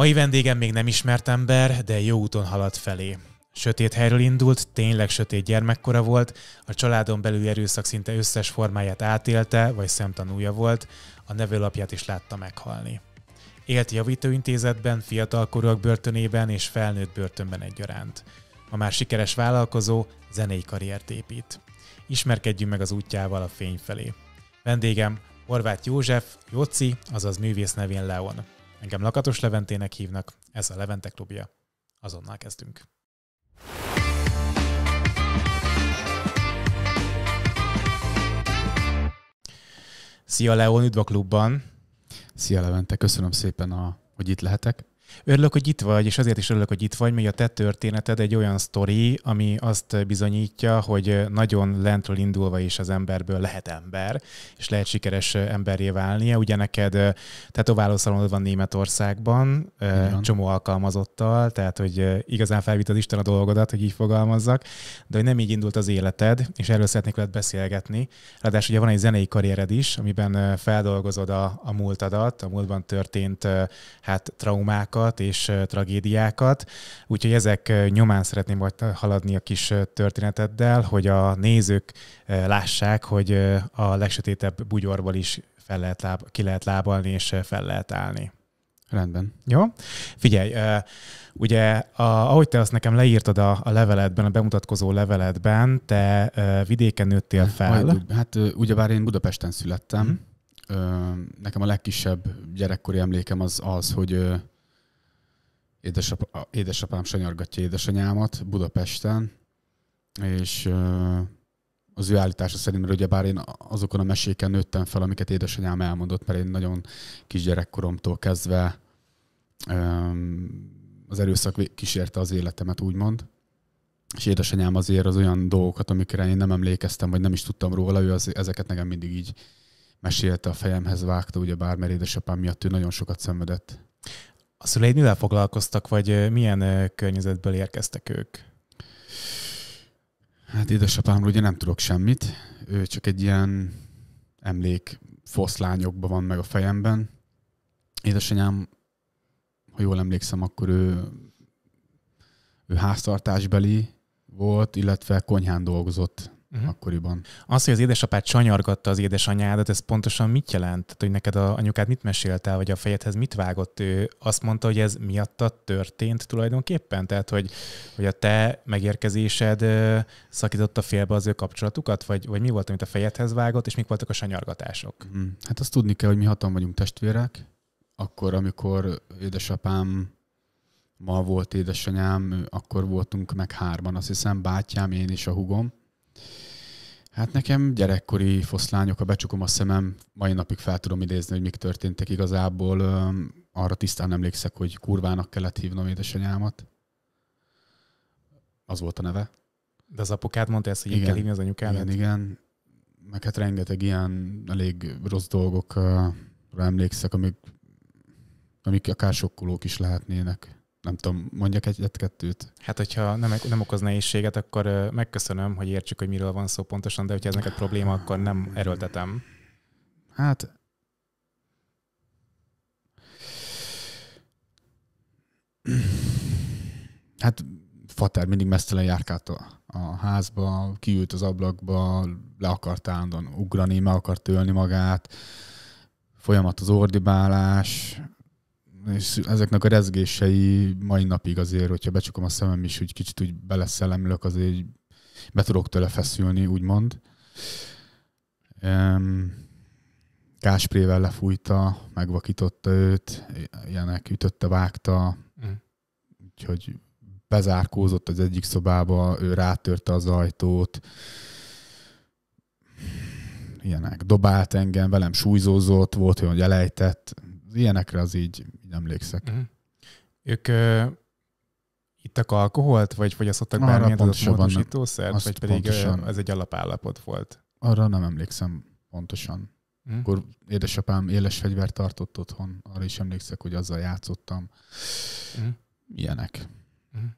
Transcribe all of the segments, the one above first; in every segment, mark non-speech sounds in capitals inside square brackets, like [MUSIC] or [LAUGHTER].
Mai vendégem még nem ismert ember, de jó úton halad felé. Sötét helyről indult, tényleg sötét gyermekkora volt, a családon belül erőszak szinte összes formáját átélte, vagy szemtanúja volt, a nevőlapját is látta meghalni. Élt javítóintézetben, fiatalkorúak börtönében és felnőtt börtönben egyaránt. A már sikeres vállalkozó, zenei karriert épít. Ismerkedjünk meg az útjával a fény felé. Vendégem Horváth József, Jóci, azaz művész nevén Leon. Engem Lakatos Leventének hívnak, ez a Levente klubja. Azonnal kezdünk. Szia Leon, üdv a klubban! Szia Levente, köszönöm szépen, a, hogy itt lehetek. Örülök, hogy itt vagy, és azért is örülök, hogy itt vagy, mert a te történeted egy olyan sztori, ami azt bizonyítja, hogy nagyon lentről indulva is az emberből lehet ember, és lehet sikeres emberré válnia. Ugye neked eh, tetoválószalonod van Németországban, Igen. Eh, csomó alkalmazottal, tehát hogy eh, igazán felvitt az Isten a dolgodat, hogy így fogalmazzak, de hogy nem így indult az életed, és erről szeretnék veled beszélgetni. Ráadásul ugye van egy zenei karriered is, amiben feldolgozod a, a múltadat, a múltban történt hát traumákat, traumákat és tragédiákat, úgyhogy ezek nyomán szeretném majd haladni a kis történeteddel, hogy a nézők lássák, hogy a legsötétebb bugyorból is fel lehet láb- ki lehet lábalni és fel lehet állni. Rendben. Jó? Figyelj, ugye a, ahogy te azt nekem leírtad a, a a bemutatkozó leveledben te vidéken nőttél fel. Majd, hát ugyebár én Budapesten születtem, mm. nekem a legkisebb gyerekkori emlékem az az, hogy édesap, édesapám sanyargatja édesanyámat Budapesten, és az ő állítása szerint, mert ugyebár én azokon a meséken nőttem fel, amiket édesanyám elmondott, mert én nagyon kisgyerekkoromtól kezdve az erőszak kísérte az életemet, úgymond. És édesanyám azért az olyan dolgokat, amikre én nem emlékeztem, vagy nem is tudtam róla, ő az, ezeket nekem mindig így mesélte, a fejemhez vágta, ugyebár, mert édesapám miatt ő nagyon sokat szenvedett a szüleid mivel foglalkoztak, vagy milyen környezetből érkeztek ők? Hát édesapámról ugye nem tudok semmit. Ő csak egy ilyen emlék foszlányokban van meg a fejemben. Édesanyám, ha jól emlékszem, akkor ő, ő háztartásbeli volt, illetve konyhán dolgozott uh-huh. akkoriban. Az, hogy az édesapád csanyargatta az édesanyádat, ez pontosan mit jelent? Tehát, hogy neked a anyukád mit el, vagy a fejedhez mit vágott? Ő azt mondta, hogy ez miatta történt tulajdonképpen? Tehát, hogy, hogy a te megérkezésed szakította félbe az ő kapcsolatukat? Vagy, vagy mi volt, amit a fejedhez vágott, és mik voltak a sanyargatások? Uh-huh. Hát azt tudni kell, hogy mi hatan vagyunk testvérek. Akkor, amikor édesapám ma volt édesanyám, akkor voltunk meg hárman, azt hiszem, bátyám, én és a hugom Hát nekem gyerekkori foszlányok, ha becsukom a szemem, mai napig fel tudom idézni, hogy mik történtek igazából. Arra tisztán emlékszek, hogy kurvának kellett hívnom édesanyámat. Az volt a neve. De az apukád mondta ezt, hogy igen, kell hívni az anyukádat? Igen, igen. Meg hát rengeteg ilyen elég rossz dolgokra emlékszek, amik, amik akár sokkolók is lehetnének nem tudom, mondjak egyet-kettőt? Hát, hogyha nem, nem okoz nehézséget, akkor megköszönöm, hogy értsük, hogy miről van szó pontosan, de hogyha ez neked probléma, akkor nem erőltetem. Hát... Hát Fater mindig mesztelen járkált a, a házba, kiült az ablakba, le akart állandóan ugrani, meg akart ölni magát, folyamat az ordibálás, és ezeknek a rezgései mai napig azért, hogyha becsukom a szemem is, úgy kicsit úgy beleszelemlök, azért be tudok tőle feszülni, úgymond. Um, kásprével lefújta, megvakította őt, ilyenek ütötte, vágta, mm. úgyhogy bezárkózott az egyik szobába, ő rátörte az ajtót, ilyenek. Dobált engem, velem súlyzózott, volt olyan, hogy elejtett. Ilyenekre az így így emlékszek. Uh-huh. Ők uh, ittak alkoholt, vagy fogyasztottak Arra bármilyen adott módosítószert, vagy pedig pontosan. ez egy alapállapot volt? Arra nem emlékszem pontosan. Hmm. Akkor édesapám éles fegyvert tartott otthon, arra is emlékszek, hogy azzal játszottam. Hmm. Ilyenek. Hmm.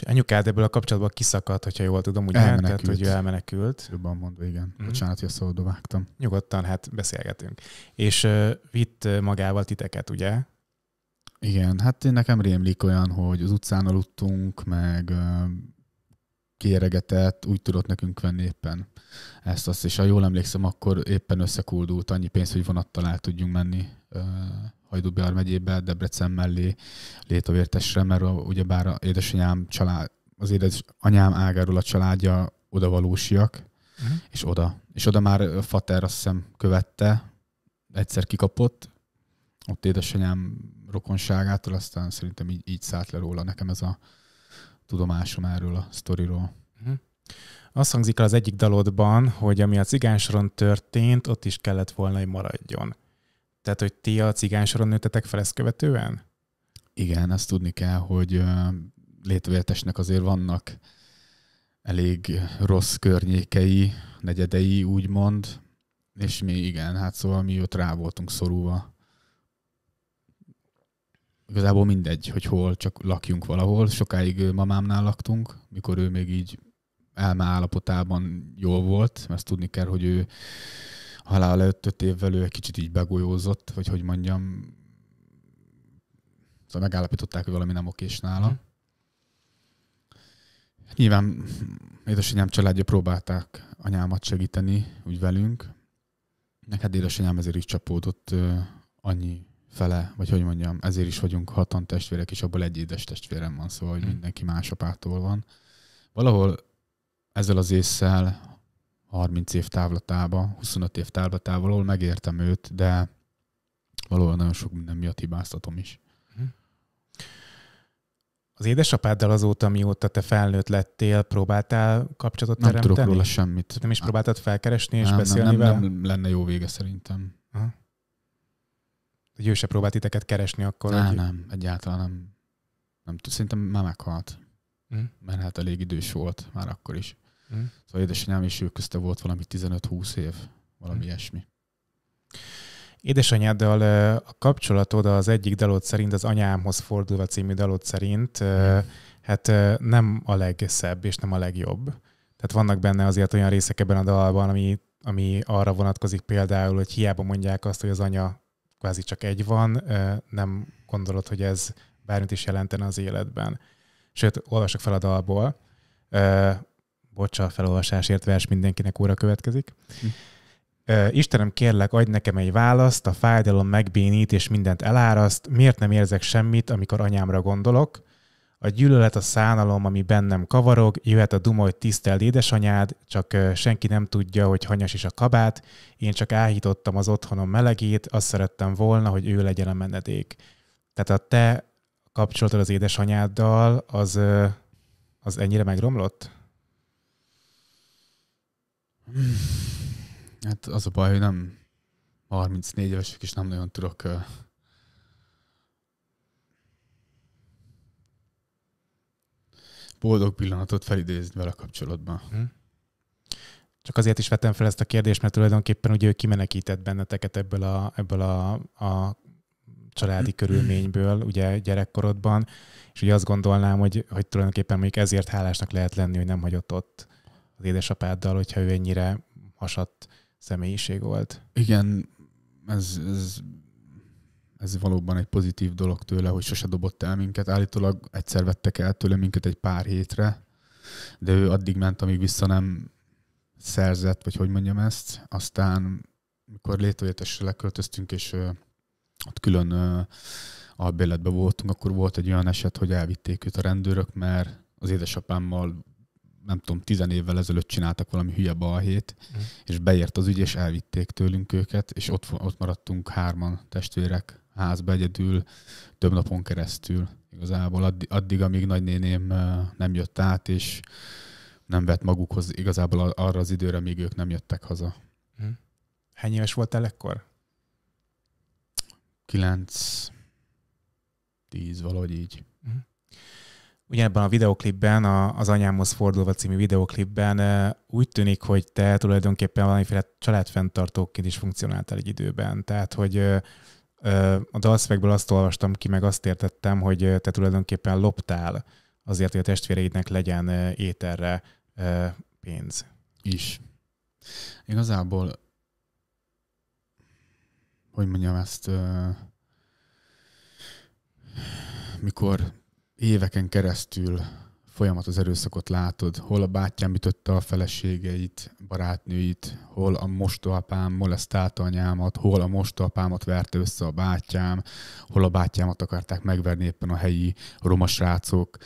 És anyukád ebből a kapcsolatban kiszakadt, hogyha jól tudom, úgy Elmenekült. Tehát, hogy elmenekült. Jobban mondva, igen. Mm-hmm. Bocsánat, hogy a szóba vágtam. Nyugodtan, hát beszélgetünk. És uh, vitt magával titeket, ugye? Igen, hát én nekem rémlik olyan, hogy az utcán aludtunk, meg uh, kéregetett, úgy tudott nekünk venni éppen ezt azt. És ha jól emlékszem, akkor éppen összekuldult annyi pénz, hogy vonattal el tudjunk menni uh, Hajdúbjár megyébe, Debrecen mellé, Létovértesre, mert ugyebár édesanyám család, az édesanyám ágáról a családja odavalósiak, uh-huh. és oda. És oda már fater azt hiszem követte, egyszer kikapott, ott édesanyám rokonságától, aztán szerintem így, így szállt le róla nekem ez a tudomásom erről a sztoriról. Uh-huh. Azt hangzik el az egyik dalodban, hogy ami a cigánsoron történt, ott is kellett volna, hogy maradjon. Tehát, hogy ti a soron nőttetek fel ezt követően? Igen, azt tudni kell, hogy létvéletesnek azért vannak elég rossz környékei, negyedei úgymond, és mi igen, hát szóval mi ott rá voltunk szorulva. Igazából mindegy, hogy hol, csak lakjunk valahol. Sokáig mamámnál laktunk, mikor ő még így elme állapotában jól volt, mert tudni kell, hogy ő halál előtt öt évvel ő egy kicsit így begolyózott, vagy hogy mondjam, szóval megállapították, hogy valami nem okés nála. Mm. Nyilván édesanyám családja próbálták anyámat segíteni úgy velünk. Neked hát édesanyám ezért is csapódott ö, annyi fele, vagy hogy mondjam, ezért is vagyunk hatan testvérek, és abból egy édes testvérem van, szóval hogy mhm. mindenki más apától van. Valahol ezzel az észszel, 30 év távlatába, 25 év távlatába, ahol megértem őt, de valóban nagyon sok minden miatt hibáztatom is. Mhm. Az édesapáddal azóta, mióta te felnőtt lettél, próbáltál kapcsolatot nem teremteni? Nem tudok róla semmit. Nem is próbáltad felkeresni és nem, beszélni nem, nem, vele? nem lenne jó vége szerintem. Aha. ő se próbált titeket keresni akkor? Nem, hogy... nem, egyáltalán nem. nem tud, szerintem már meghalt. Hm? Mert hát elég idős volt már akkor is. Mm. Szóval édesanyám és ő közte volt valami 15-20 év, valami mm. ilyesmi. Édesanyáddal a kapcsolatod az egyik dalod szerint, az Anyámhoz fordulva című dalod szerint, mm. hát nem a legszebb és nem a legjobb. Tehát vannak benne azért olyan részek ebben a dalban, ami, ami arra vonatkozik például, hogy hiába mondják azt, hogy az anya kvázi csak egy van, nem gondolod, hogy ez bármit is jelentene az életben. Sőt, olvasok fel a dalból bocsa, felolvasásért vers mindenkinek óra következik. Hm. Istenem, kérlek, adj nekem egy választ, a fájdalom megbénít és mindent eláraszt, miért nem érzek semmit, amikor anyámra gondolok? A gyűlölet a szánalom, ami bennem kavarog, jöhet a duma, hogy tiszteld édesanyád, csak senki nem tudja, hogy hanyas is a kabát, én csak áhítottam az otthonom melegét, azt szerettem volna, hogy ő legyen a menedék. Tehát a te kapcsolatod az édesanyáddal, az, az ennyire megromlott? Hát az a baj, hogy nem 34 évesek, és nem nagyon tudok boldog pillanatot felidézni vele kapcsolatban. Hm. Csak azért is vettem fel ezt a kérdést, mert tulajdonképpen ugye ő kimenekített benneteket ebből a, ebből a, a családi körülményből, ugye gyerekkorodban, és ugye azt gondolnám, hogy, hogy tulajdonképpen még ezért hálásnak lehet lenni, hogy nem hagyott ott az édesapáddal, hogyha ő ennyire hasadt személyiség volt. Igen, ez, ez, ez valóban egy pozitív dolog tőle, hogy sose dobott el minket. Állítólag egyszer vettek el tőle minket egy pár hétre, de ő addig ment, amíg vissza nem szerzett, vagy hogy mondjam ezt. Aztán, mikor létrejöttesre leköltöztünk, és ö, ott külön ö, albérletben voltunk, akkor volt egy olyan eset, hogy elvitték őt a rendőrök, mert az édesapámmal nem tudom, tizen évvel ezelőtt csináltak valami hülye balhét, mm. és beért az ügy, és elvitték tőlünk őket, és ott, ott maradtunk hárman testvérek házba egyedül több napon keresztül. Igazából addig, addig amíg nagynéném nem jött át, és nem vett magukhoz igazából arra az időre, míg ők nem jöttek haza. Mm. Hány éves voltál ekkor? Kilenc, tíz, valahogy így. Ugyanebben a videoklipben, a, az Anyámhoz fordulva című videoklipben úgy tűnik, hogy te tulajdonképpen valamiféle családfenntartóként is funkcionáltál egy időben. Tehát, hogy a dalszövegből azt olvastam ki, meg azt értettem, hogy te tulajdonképpen loptál azért, hogy a testvéreidnek legyen ételre pénz. Is. Igazából, hogy mondjam ezt, mikor éveken keresztül folyamat az erőszakot látod, hol a bátyám ütötte a feleségeit, barátnőit, hol a mostoapám molesztálta anyámat, hol a mostoapámat verte össze a bátyám, hol a bátyámat akarták megverni éppen a helyi romasrácok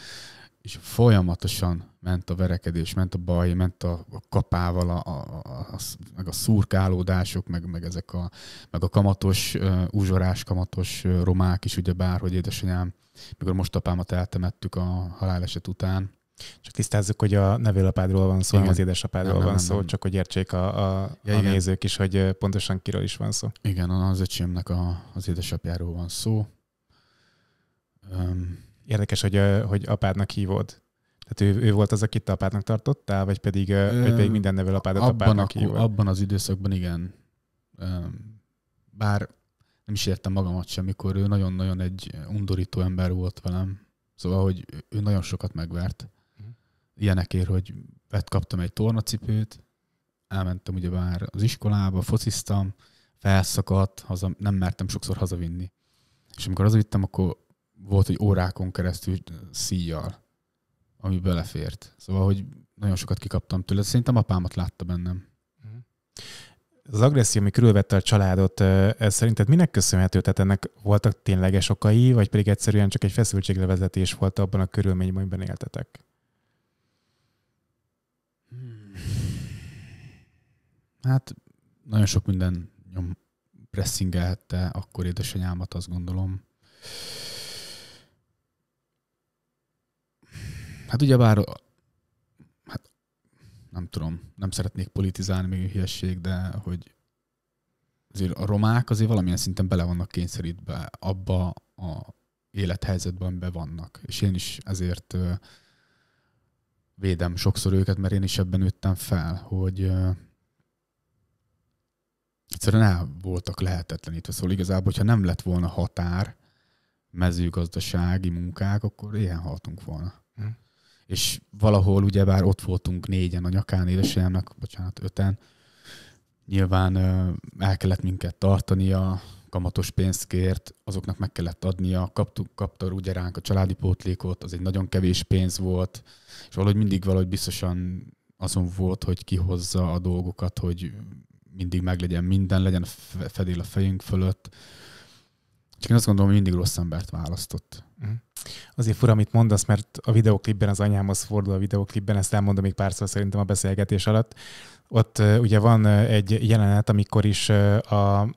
és folyamatosan ment a verekedés, ment a baj, ment a, kapával, a, a, a, meg a szurkálódások, meg, meg ezek a, meg a kamatos, uh, uzsorás kamatos uh, romák is, ugye bár, hogy édesanyám, mikor most apámat eltemettük a haláleset után, csak tisztázzuk, hogy a nevélapádról van szó, igen. nem az édesapádról nem, van nem, szó, nem. csak hogy értsék a, a, ja, a nézők is, hogy pontosan kiről is van szó. Igen, az öcsémnek a, az édesapjáról van szó. Um, Érdekes, hogy, hogy apádnak hívod. Tehát ő, ő volt az, akit te apádnak tartottál, vagy pedig, Ö, vagy pedig minden nevel apádat abban apádnak hívod? Abban az időszakban igen. Bár nem is értem magamat sem, mikor ő nagyon-nagyon egy undorító ember volt velem. Szóval, hogy ő nagyon sokat megvert. Mhm. Ilyenekért, hogy vett, kaptam egy tornacipőt, elmentem ugye már az iskolába, fociztam, felszakadt, haza, nem mertem sokszor hazavinni. És amikor hazavittem, akkor volt, hogy órákon keresztül szíjjal, ami belefért. Szóval, hogy nagyon sokat kikaptam tőle. Szerintem apámat látta bennem. Mhm. Az agresszió, ami körülvette a családot, ez szerinted minek köszönhető? Tehát ennek voltak tényleges okai, vagy pedig egyszerűen csak egy feszültséglevezetés volt abban a körülményben, amiben éltetek? Hmm. Hát nagyon sok minden nyom pressingelhette akkor édesanyámat, azt gondolom. Hát ugyebár, hát nem tudom, nem szeretnék politizálni, még hülyeség, de hogy azért a romák azért valamilyen szinten bele vannak kényszerítve abba a élethelyzetben, amiben vannak. És én is ezért védem sokszor őket, mert én is ebben nőttem fel, hogy egyszerűen el voltak lehetetlenítve. Szóval igazából, hogyha nem lett volna határ, mezőgazdasági munkák, akkor ilyen haltunk volna és valahol ugyebár ott voltunk négyen a nyakán édesanyámnak, bocsánat, öten, nyilván el kellett minket tartani a kamatos pénzkért, azoknak meg kellett adnia, kaptuk, kapta ugye ránk a családi pótlékot, az egy nagyon kevés pénz volt, és valahogy mindig valahogy biztosan azon volt, hogy kihozza a dolgokat, hogy mindig meglegyen minden, legyen fedél a fejünk fölött. Csak én azt gondolom, hogy mindig rossz embert választott. Mhm. Azért fura, amit mondasz, mert a videoklipben az anyámhoz fordul a videoklipben, ezt elmondom még párszor szóval szerintem a beszélgetés alatt. Ott ugye van egy jelenet, amikor is a,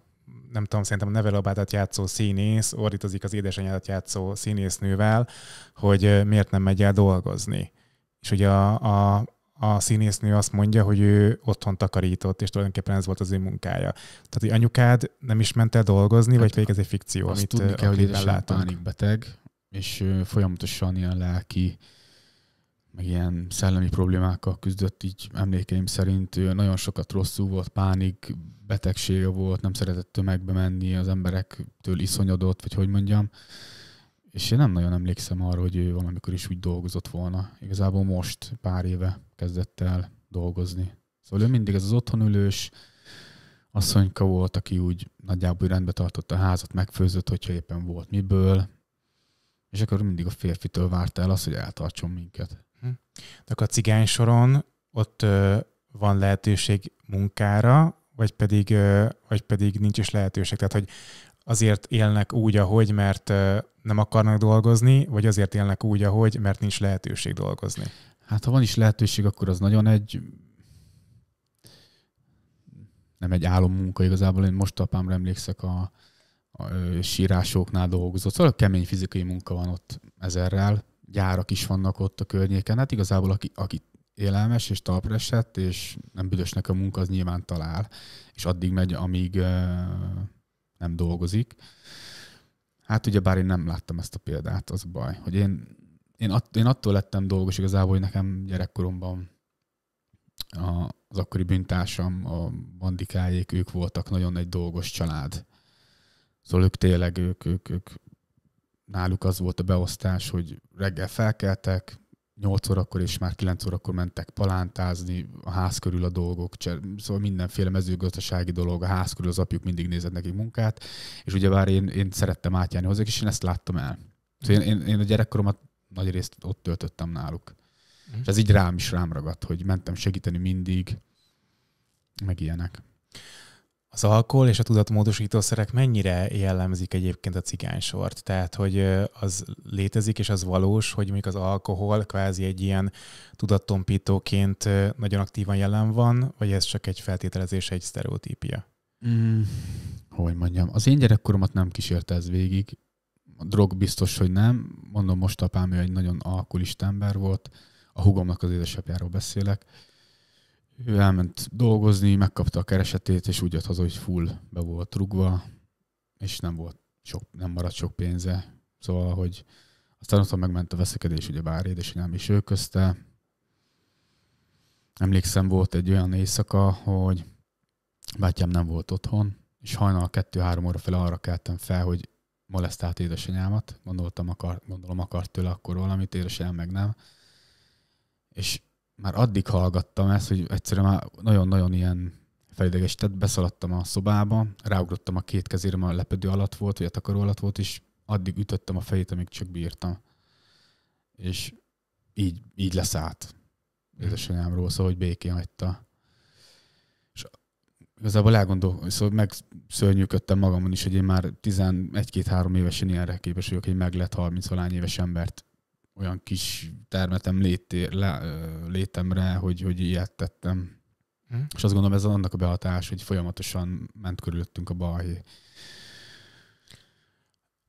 nem tudom, szerintem a nevelabádat játszó színész ordítozik az édesanyádat játszó színésznővel, hogy miért nem megy el dolgozni. És ugye a, a, a színésznő azt mondja, hogy ő otthon takarított, és tulajdonképpen ez volt az ő munkája. Tehát, hogy anyukád nem is ment el dolgozni, hát, vagy pedig ez egy fikció, azt amit tudni kell, hogy beteg látunk. pánikbeteg, és folyamatosan ilyen lelki, meg ilyen szellemi problémákkal küzdött, így emlékeim szerint nagyon sokat rosszul volt, pánik, betegsége volt, nem szeretett tömegbe menni, az emberektől iszonyodott, vagy hogy mondjam. És én nem nagyon emlékszem arra, hogy ő valamikor is úgy dolgozott volna. Igazából most, pár éve kezdett el dolgozni. Szóval ő mindig ez az otthonülős asszonyka volt, aki úgy nagyjából rendbe tartotta a házat, megfőzött, hogyha éppen volt miből, és akkor mindig a férfitől várta el azt, hogy eltartson minket. Hm. De a cigány soron ott ö, van lehetőség munkára, vagy pedig, ö, vagy pedig nincs is lehetőség. Tehát, hogy azért élnek úgy, ahogy, mert ö, nem akarnak dolgozni, vagy azért élnek úgy, ahogy, mert nincs lehetőség dolgozni. Hát ha van is lehetőség, akkor az nagyon egy nem egy álommunka igazából. Én most apámra emlékszek a, sírásoknál dolgozott, szóval kemény fizikai munka van ott ezerrel, gyárak is vannak ott a környéken, hát igazából aki, aki élelmes és talpra esett, és nem büdösnek a munka, az nyilván talál, és addig megy, amíg uh, nem dolgozik. Hát ugye bár én nem láttam ezt a példát, az baj, hogy én, én, att, én attól lettem dolgos igazából, hogy nekem gyerekkoromban a, az akkori bűntársam, a bandikájék, ők voltak nagyon egy dolgos család. Szóval ők tényleg, ők, ők, ők, náluk az volt a beosztás, hogy reggel felkeltek, 8 órakor és már 9 órakor mentek palántázni, a ház körül a dolgok, szóval mindenféle mezőgazdasági dolog, a ház körül az apjuk mindig nézett nekik munkát, és ugyebár én, én szerettem átjárni hozzá, és én ezt láttam el. Szóval én, én, én a gyerekkoromat nagy részt ott töltöttem náluk. Mm. És ez így rám is rám ragadt, hogy mentem segíteni mindig, meg ilyenek az alkohol és a tudatmódosítószerek mennyire jellemzik egyébként a cigánysort? Tehát, hogy az létezik, és az valós, hogy mondjuk az alkohol kvázi egy ilyen tudattompítóként nagyon aktívan jelen van, vagy ez csak egy feltételezés, egy sztereotípia? Mm, hogy mondjam, az én gyerekkoromat nem kísérte ez végig. A drog biztos, hogy nem. Mondom, most apám ő egy nagyon alkoholista ember volt. A hugomnak az édesapjáról beszélek ő elment dolgozni, megkapta a keresetét, és úgy jött haza, hogy full be volt rugva, és nem volt sok, nem maradt sok pénze. Szóval, hogy aztán ott megment a veszekedés, ugye bár édesanyám is ő közte. Emlékszem, volt egy olyan éjszaka, hogy bátyám nem volt otthon, és hajnal 2-3 óra fel arra keltem fel, hogy molesztált édesanyámat, gondoltam, akar, gondolom akart tőle akkor valamit, édesanyám meg nem. És már addig hallgattam ezt, hogy egyszerűen már nagyon-nagyon ilyen felidegesített, beszaladtam a szobába, ráugrottam a két kezére, mert a lepedő alatt volt, vagy a takaró alatt volt, és addig ütöttem a fejét, amíg csak bírtam. És így, így leszállt édesanyámról, szóval, hogy békén hagyta. És igazából hogy szóval megszörnyűködtem magamon is, hogy én már 11-2-3 évesen ilyenre képes vagyok, hogy meg lett 30 valány éves embert olyan kis termetem létté, le, létemre, hogy, hogy ilyet tettem. Hm. És azt gondolom ez annak a behatás, hogy folyamatosan ment körülöttünk a balhé.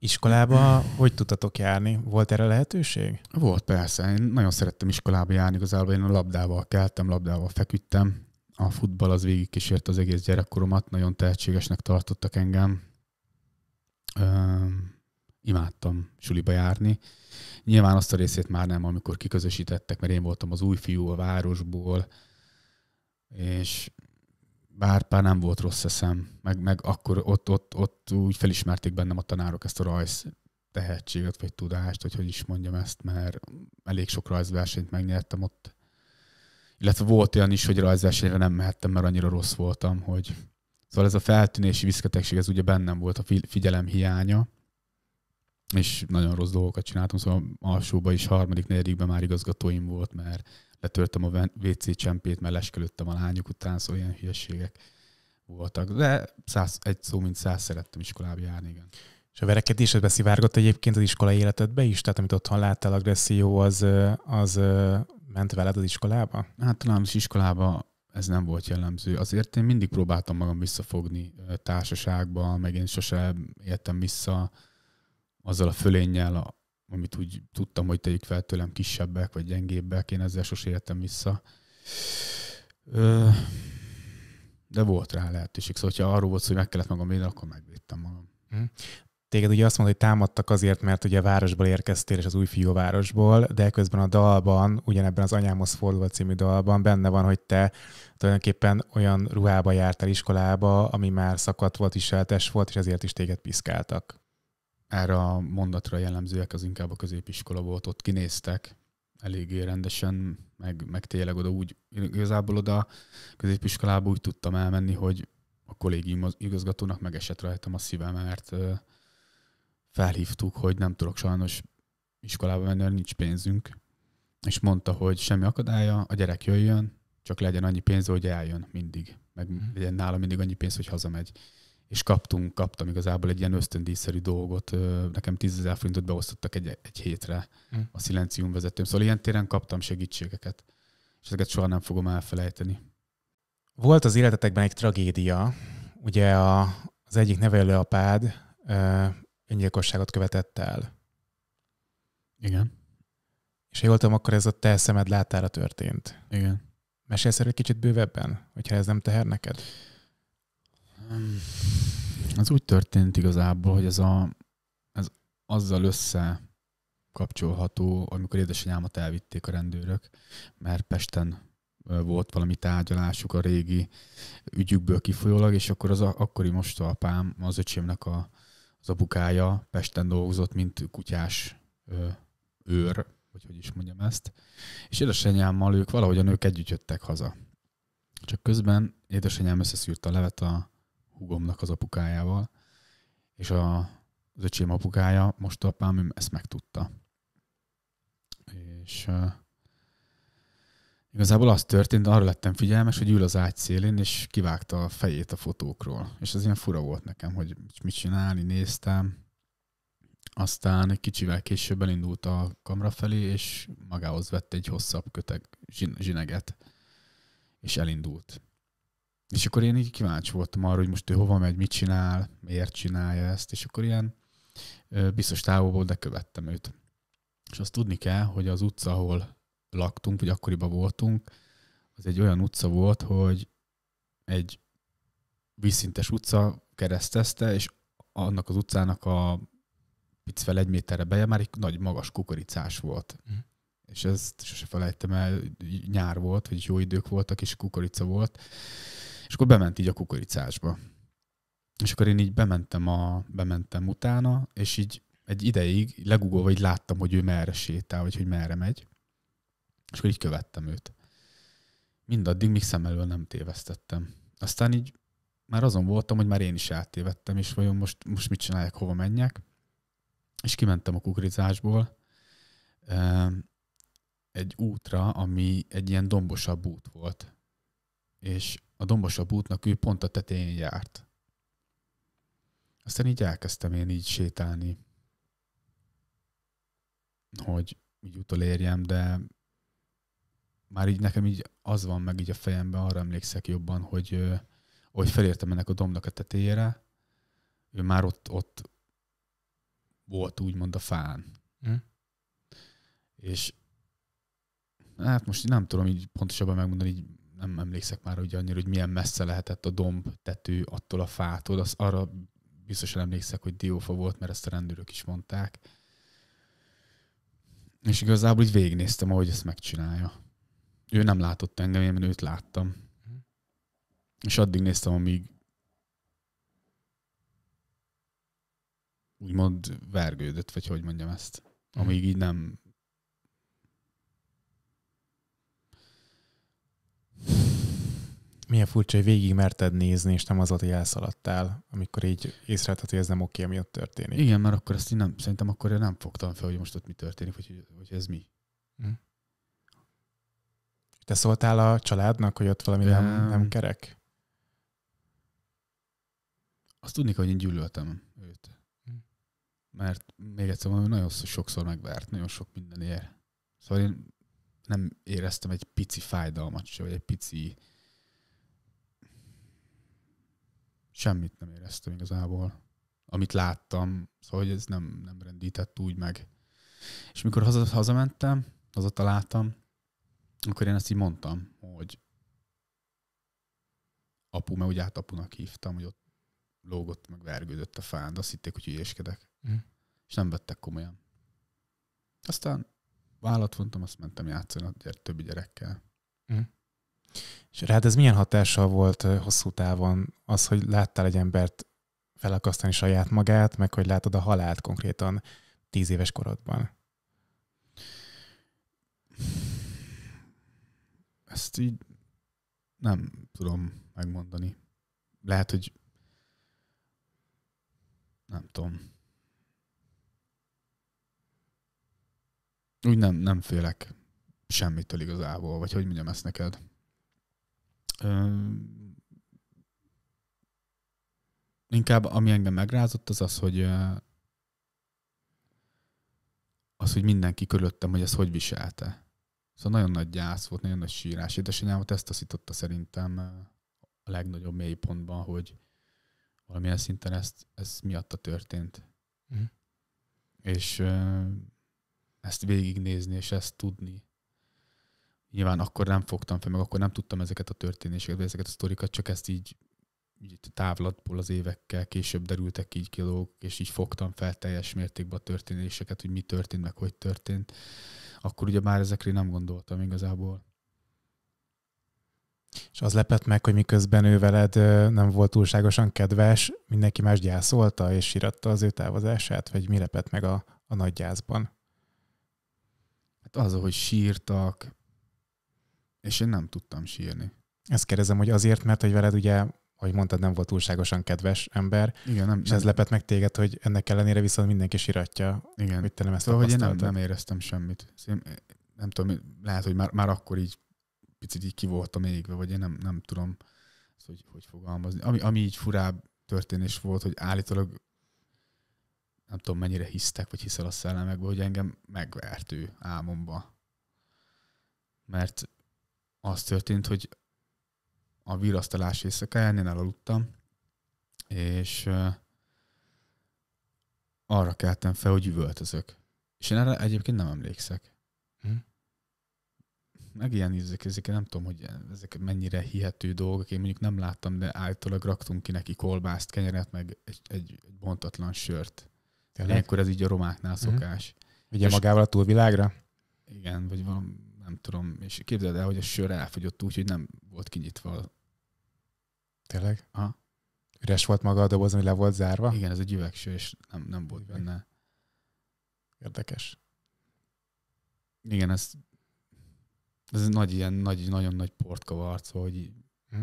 Iskolába hogy tudtatok járni? Volt erre lehetőség? Volt persze. Én nagyon szerettem iskolába járni. Igazából én a labdával keltem, labdával feküdtem. A futball az végig kísért az egész gyerekkoromat. Nagyon tehetségesnek tartottak engem. Üm, imádtam suliba járni. Nyilván azt a részét már nem, amikor kiközösítettek, mert én voltam az új fiú a városból, és bár pár nem volt rossz eszem, meg, meg akkor ott, ott, ott úgy felismerték bennem a tanárok ezt a rajz tehetséget, vagy tudást, hogy hogy is mondjam ezt, mert elég sok rajzversenyt megnyertem ott. Illetve volt olyan is, hogy rajzversenyre nem mehettem, mert annyira rossz voltam, hogy Szóval ez a feltűnési viszketegség, ez ugye bennem volt a figyelem hiánya, és nagyon rossz dolgokat csináltam, szóval alsóban is harmadik, negyedikben már igazgatóim volt, mert letörtem a WC csempét, mert leskelődtem a lányok után, szóval ilyen hülyeségek voltak. De száz, egy szó, mint száz szerettem iskolába járni, igen. És a verekedésed beszivárgott egyébként az iskola életedbe is? Tehát amit otthon láttál, agresszió, az, az ment veled az iskolába? Hát talán az iskolába ez nem volt jellemző. Azért én mindig próbáltam magam visszafogni társaságban, meg én sose éltem vissza azzal a fölénnyel, amit úgy tudtam, hogy tegyük fel tőlem kisebbek vagy gyengébbek, én ezzel sosem értem vissza. Ö, de volt rá lehetőség. Szóval, ha arról volt, hogy meg kellett magam védeni, akkor megvédtem magam. Mhm. Téged ugye azt mondod, hogy támadtak azért, mert ugye városból érkeztél, és az új városból, de közben a dalban, ugyanebben az Anyámhoz fordulva című dalban benne van, hogy te tulajdonképpen olyan ruhába jártál iskolába, ami már szakadt volt, viseltes volt, és ezért is téged piszkáltak erre a mondatra jellemzőek az inkább a középiskola volt, ott kinéztek eléggé rendesen, meg, meg tényleg oda úgy, igazából oda középiskolába úgy tudtam elmenni, hogy a kollégium igazgatónak megesett rajtam a szívem, mert felhívtuk, hogy nem tudok sajnos iskolába menni, mert nincs pénzünk, és mondta, hogy semmi akadálya, a gyerek jöjjön, csak legyen annyi pénz, hogy eljön mindig, meg mhm. legyen nála mindig annyi pénz, hogy hazamegy és kaptunk, kaptam igazából egy ilyen ösztöndíjszerű dolgot, nekem 10 ezer forintot beosztottak egy, egy hétre hm. a szilencium vezetőm, szóval ilyen téren kaptam segítségeket, és ezeket soha nem fogom elfelejteni. Volt az életetekben egy tragédia, ugye a, az egyik nevelőapád öngyilkosságot követett el. Igen. És ha jól tudom, akkor ez a te szemed látára történt. Igen. Mesélsz erről egy kicsit bővebben, hogyha ez nem teher neked? Ez úgy történt igazából, hogy ez, a, ez azzal össze kapcsolható, amikor édesanyámat elvitték a rendőrök, mert Pesten volt valami tárgyalásuk a régi ügyükből kifolyólag, és akkor az a, akkori most apám, az öcsémnek a, az apukája Pesten dolgozott, mint kutyás ö, őr, vagy hogy is mondjam ezt, és édesanyámmal ők valahogy a nők együtt jöttek haza. Csak közben édesanyám összeszűrt a levet a hugomnak az apukájával, és a, az öcsém apukája, most apám ezt megtudta. És uh, igazából az történt, arra lettem figyelmes, hogy ül az ágy szélén, és kivágta a fejét a fotókról. És az ilyen fura volt nekem, hogy mit csinálni, néztem. Aztán egy kicsivel később elindult a kamera felé, és magához vett egy hosszabb köteg zsineget, és elindult. És akkor én így kíváncsi voltam arra, hogy most ő hova megy, mit csinál, miért csinálja ezt, és akkor ilyen biztos távolból, de követtem őt. És azt tudni kell, hogy az utca, ahol laktunk, vagy akkoriban voltunk, az egy olyan utca volt, hogy egy vízszintes utca keresztezte, és annak az utcának a picvel egy méterre beje már egy nagy magas kukoricás volt. Mm. És ezt sose felejtem el, nyár volt, vagy jó idők voltak, és kukorica volt és akkor bement így a kukoricásba. És akkor én így bementem, a, bementem utána, és így egy ideig legugolva így láttam, hogy ő merre sétál, vagy hogy merre megy. És akkor így követtem őt. Mindaddig még szem elől nem tévesztettem. Aztán így már azon voltam, hogy már én is eltévedtem, és vajon most, most mit csinálják, hova menjek. És kimentem a kukoricásból ehm, egy útra, ami egy ilyen dombosabb út volt. És a dombosabb útnak ő pont a tetején járt. Aztán így elkezdtem én így sétálni, hogy így utolérjem, de már így nekem így az van meg így a fejemben, arra emlékszek jobban, hogy ahogy felértem ennek a domnak a tetejére, ő már ott, ott volt úgymond a fán. Hm? És hát most nem tudom így pontosabban megmondani, így nem emlékszek már ugye annyira, hogy milyen messze lehetett a domb tető attól a fától, az arra biztosan emlékszek, hogy diófa volt, mert ezt a rendőrök is mondták. És igazából így végignéztem, ahogy ezt megcsinálja. Ő nem látott engem, én őt láttam. És addig néztem, amíg úgymond vergődött, vagy hogy mondjam ezt. Amíg így nem Milyen furcsa, hogy végig merted nézni, és nem az volt, hogy elszaladtál, amikor így észrevetett, hogy ez nem oké, ami ott történik. Igen, mert akkor azt én nem, szerintem akkor én nem fogtam fel, hogy most ott mi történik, hogy, hogy ez mi. Hm. Te szóltál a családnak, hogy ott valami nem, nem kerek? Azt tudni, hogy én gyűlöltem őt. Hm. Mert még egyszer mondom, nagyon sokszor megvárt, nagyon sok minden ér. Szóval én nem éreztem egy pici fájdalmat se, vagy egy pici semmit nem éreztem igazából. Amit láttam, szóval hogy ez nem, nem rendített úgy meg. És mikor haza, hazamentem, találtam, akkor én ezt így mondtam, hogy apu, mert úgy átapunak hívtam, hogy ott lógott, meg vergődött a fán, de azt hitték, hogy hülyéskedek. Mm. És nem vettek komolyan. Aztán vállat vontam, azt mentem játszani a gyere, többi gyerekkel. Mm. És rád hát ez milyen hatással volt hosszú távon az, hogy láttál egy embert felakasztani saját magát, meg hogy látod a halált konkrétan tíz éves korodban? Ezt így nem tudom megmondani. Lehet, hogy nem tudom úgy nem, nem félek semmitől igazából, vagy hogy mondjam ezt neked. Ö, inkább ami engem megrázott, az az, hogy az, hogy mindenki körülöttem, hogy ez hogy viselte. Szóval nagyon nagy gyász volt, nagyon nagy sírás. Édesanyámat ezt taszította szerintem a legnagyobb mélypontban, hogy valamilyen szinten ezt, ez miatta történt. Mm. És ezt végignézni és ezt tudni. Nyilván akkor nem fogtam fel, meg akkor nem tudtam ezeket a történéseket, ezeket a sztorikat, csak ezt így, így távlatból az évekkel később derültek így ki és így fogtam fel teljes mértékben a történéseket, hogy mi történt, meg hogy történt. Akkor ugye már ezekre nem gondoltam igazából. És az lepett meg, hogy miközben ő veled nem volt túlságosan kedves, mindenki más gyászolta és iratta az ő távozását, vagy mi lepett meg a, a nagy gyászban? Hát az, hogy sírtak, és én nem tudtam sírni. Ezt kérdezem, hogy azért, mert hogy veled ugye, ahogy mondtad, nem volt túlságosan kedves ember, Igen, nem, és nem. ez lepett meg téged, hogy ennek ellenére viszont mindenki siratja, Igen. hogy te nem ezt szóval, hogy én nem, nem éreztem semmit. Én, nem tudom, lehet, hogy már, már akkor így picit így kivoltam égve, vagy én nem, nem tudom, hogy, hogy fogalmazni. Ami, ami így furább történés volt, hogy állítólag nem tudom mennyire hisztek, vagy hiszel a szellemekbe, hogy engem megvert ő álmomba. Mert az történt, hogy a virasztalás éjszakáján én elaludtam, és arra keltem fel, hogy üvöltözök. És én erre egyébként nem emlékszek. Hm? Meg ilyen ízek, ezek, nem tudom, hogy ezek mennyire hihető dolgok, én mondjuk nem láttam, de állítólag raktunk ki neki kolbászt, kenyeret, meg egy, egy, egy bontatlan sört. Tényleg? Ekkor ez így a romáknál mhm. szokás. Mm. Ugye és magával a túlvilágra? Igen, vagy van, nem tudom. És képzeld el, hogy a sör elfogyott úgy, hogy nem volt kinyitva. Tényleg? Aha. Üres volt maga a doboz, ami le volt zárva? Igen, ez egy üvegső, és nem, nem volt Igen. benne. Érdekes. Igen, ez, ez nagy ilyen, nagy, nagyon nagy portkavarc, szóval, hogy hm?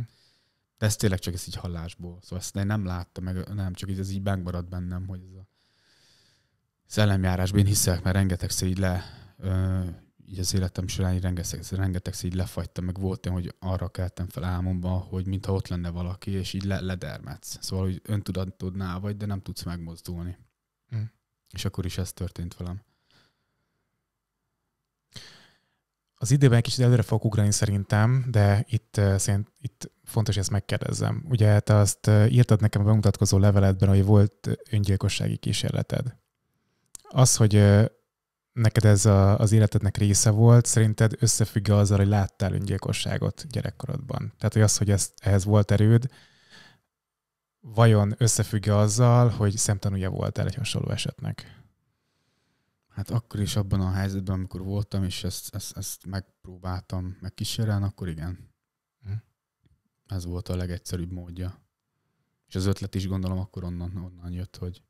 de ez tényleg csak ez így hallásból. Szóval ezt én nem láttam, meg nem, csak így, ez így megmaradt bennem, hogy ez a szellemjárásban én hiszek, mert rengeteg így le, ö, így az életem során rengeteg, rengeteg így lefagytam, meg volt én, hogy arra keltem fel álmomban, hogy mintha ott lenne valaki, és így le, ledermetsz. Szóval, hogy öntudatodnál vagy, de nem tudsz megmozdulni. Mm. És akkor is ez történt velem. Az időben egy kicsit előre fogok ugrani szerintem, de itt, szerint, itt fontos, hogy ezt megkérdezzem. Ugye te azt írtad nekem a bemutatkozó leveledben, hogy volt öngyilkossági kísérleted. Az, hogy neked ez a, az életednek része volt, szerinted összefügg azzal, hogy láttál öngyilkosságot gyerekkorodban? Tehát, hogy az, hogy ez, ehhez volt erőd, vajon összefügg azzal, hogy szemtanúja voltál egy hasonló esetnek? Hát akkor is abban a helyzetben, amikor voltam, és ezt, ezt, ezt megpróbáltam megkísérelni, akkor igen. Hm. Ez volt a legegyszerűbb módja. És az ötlet is gondolom akkor onnan, onnan jött, hogy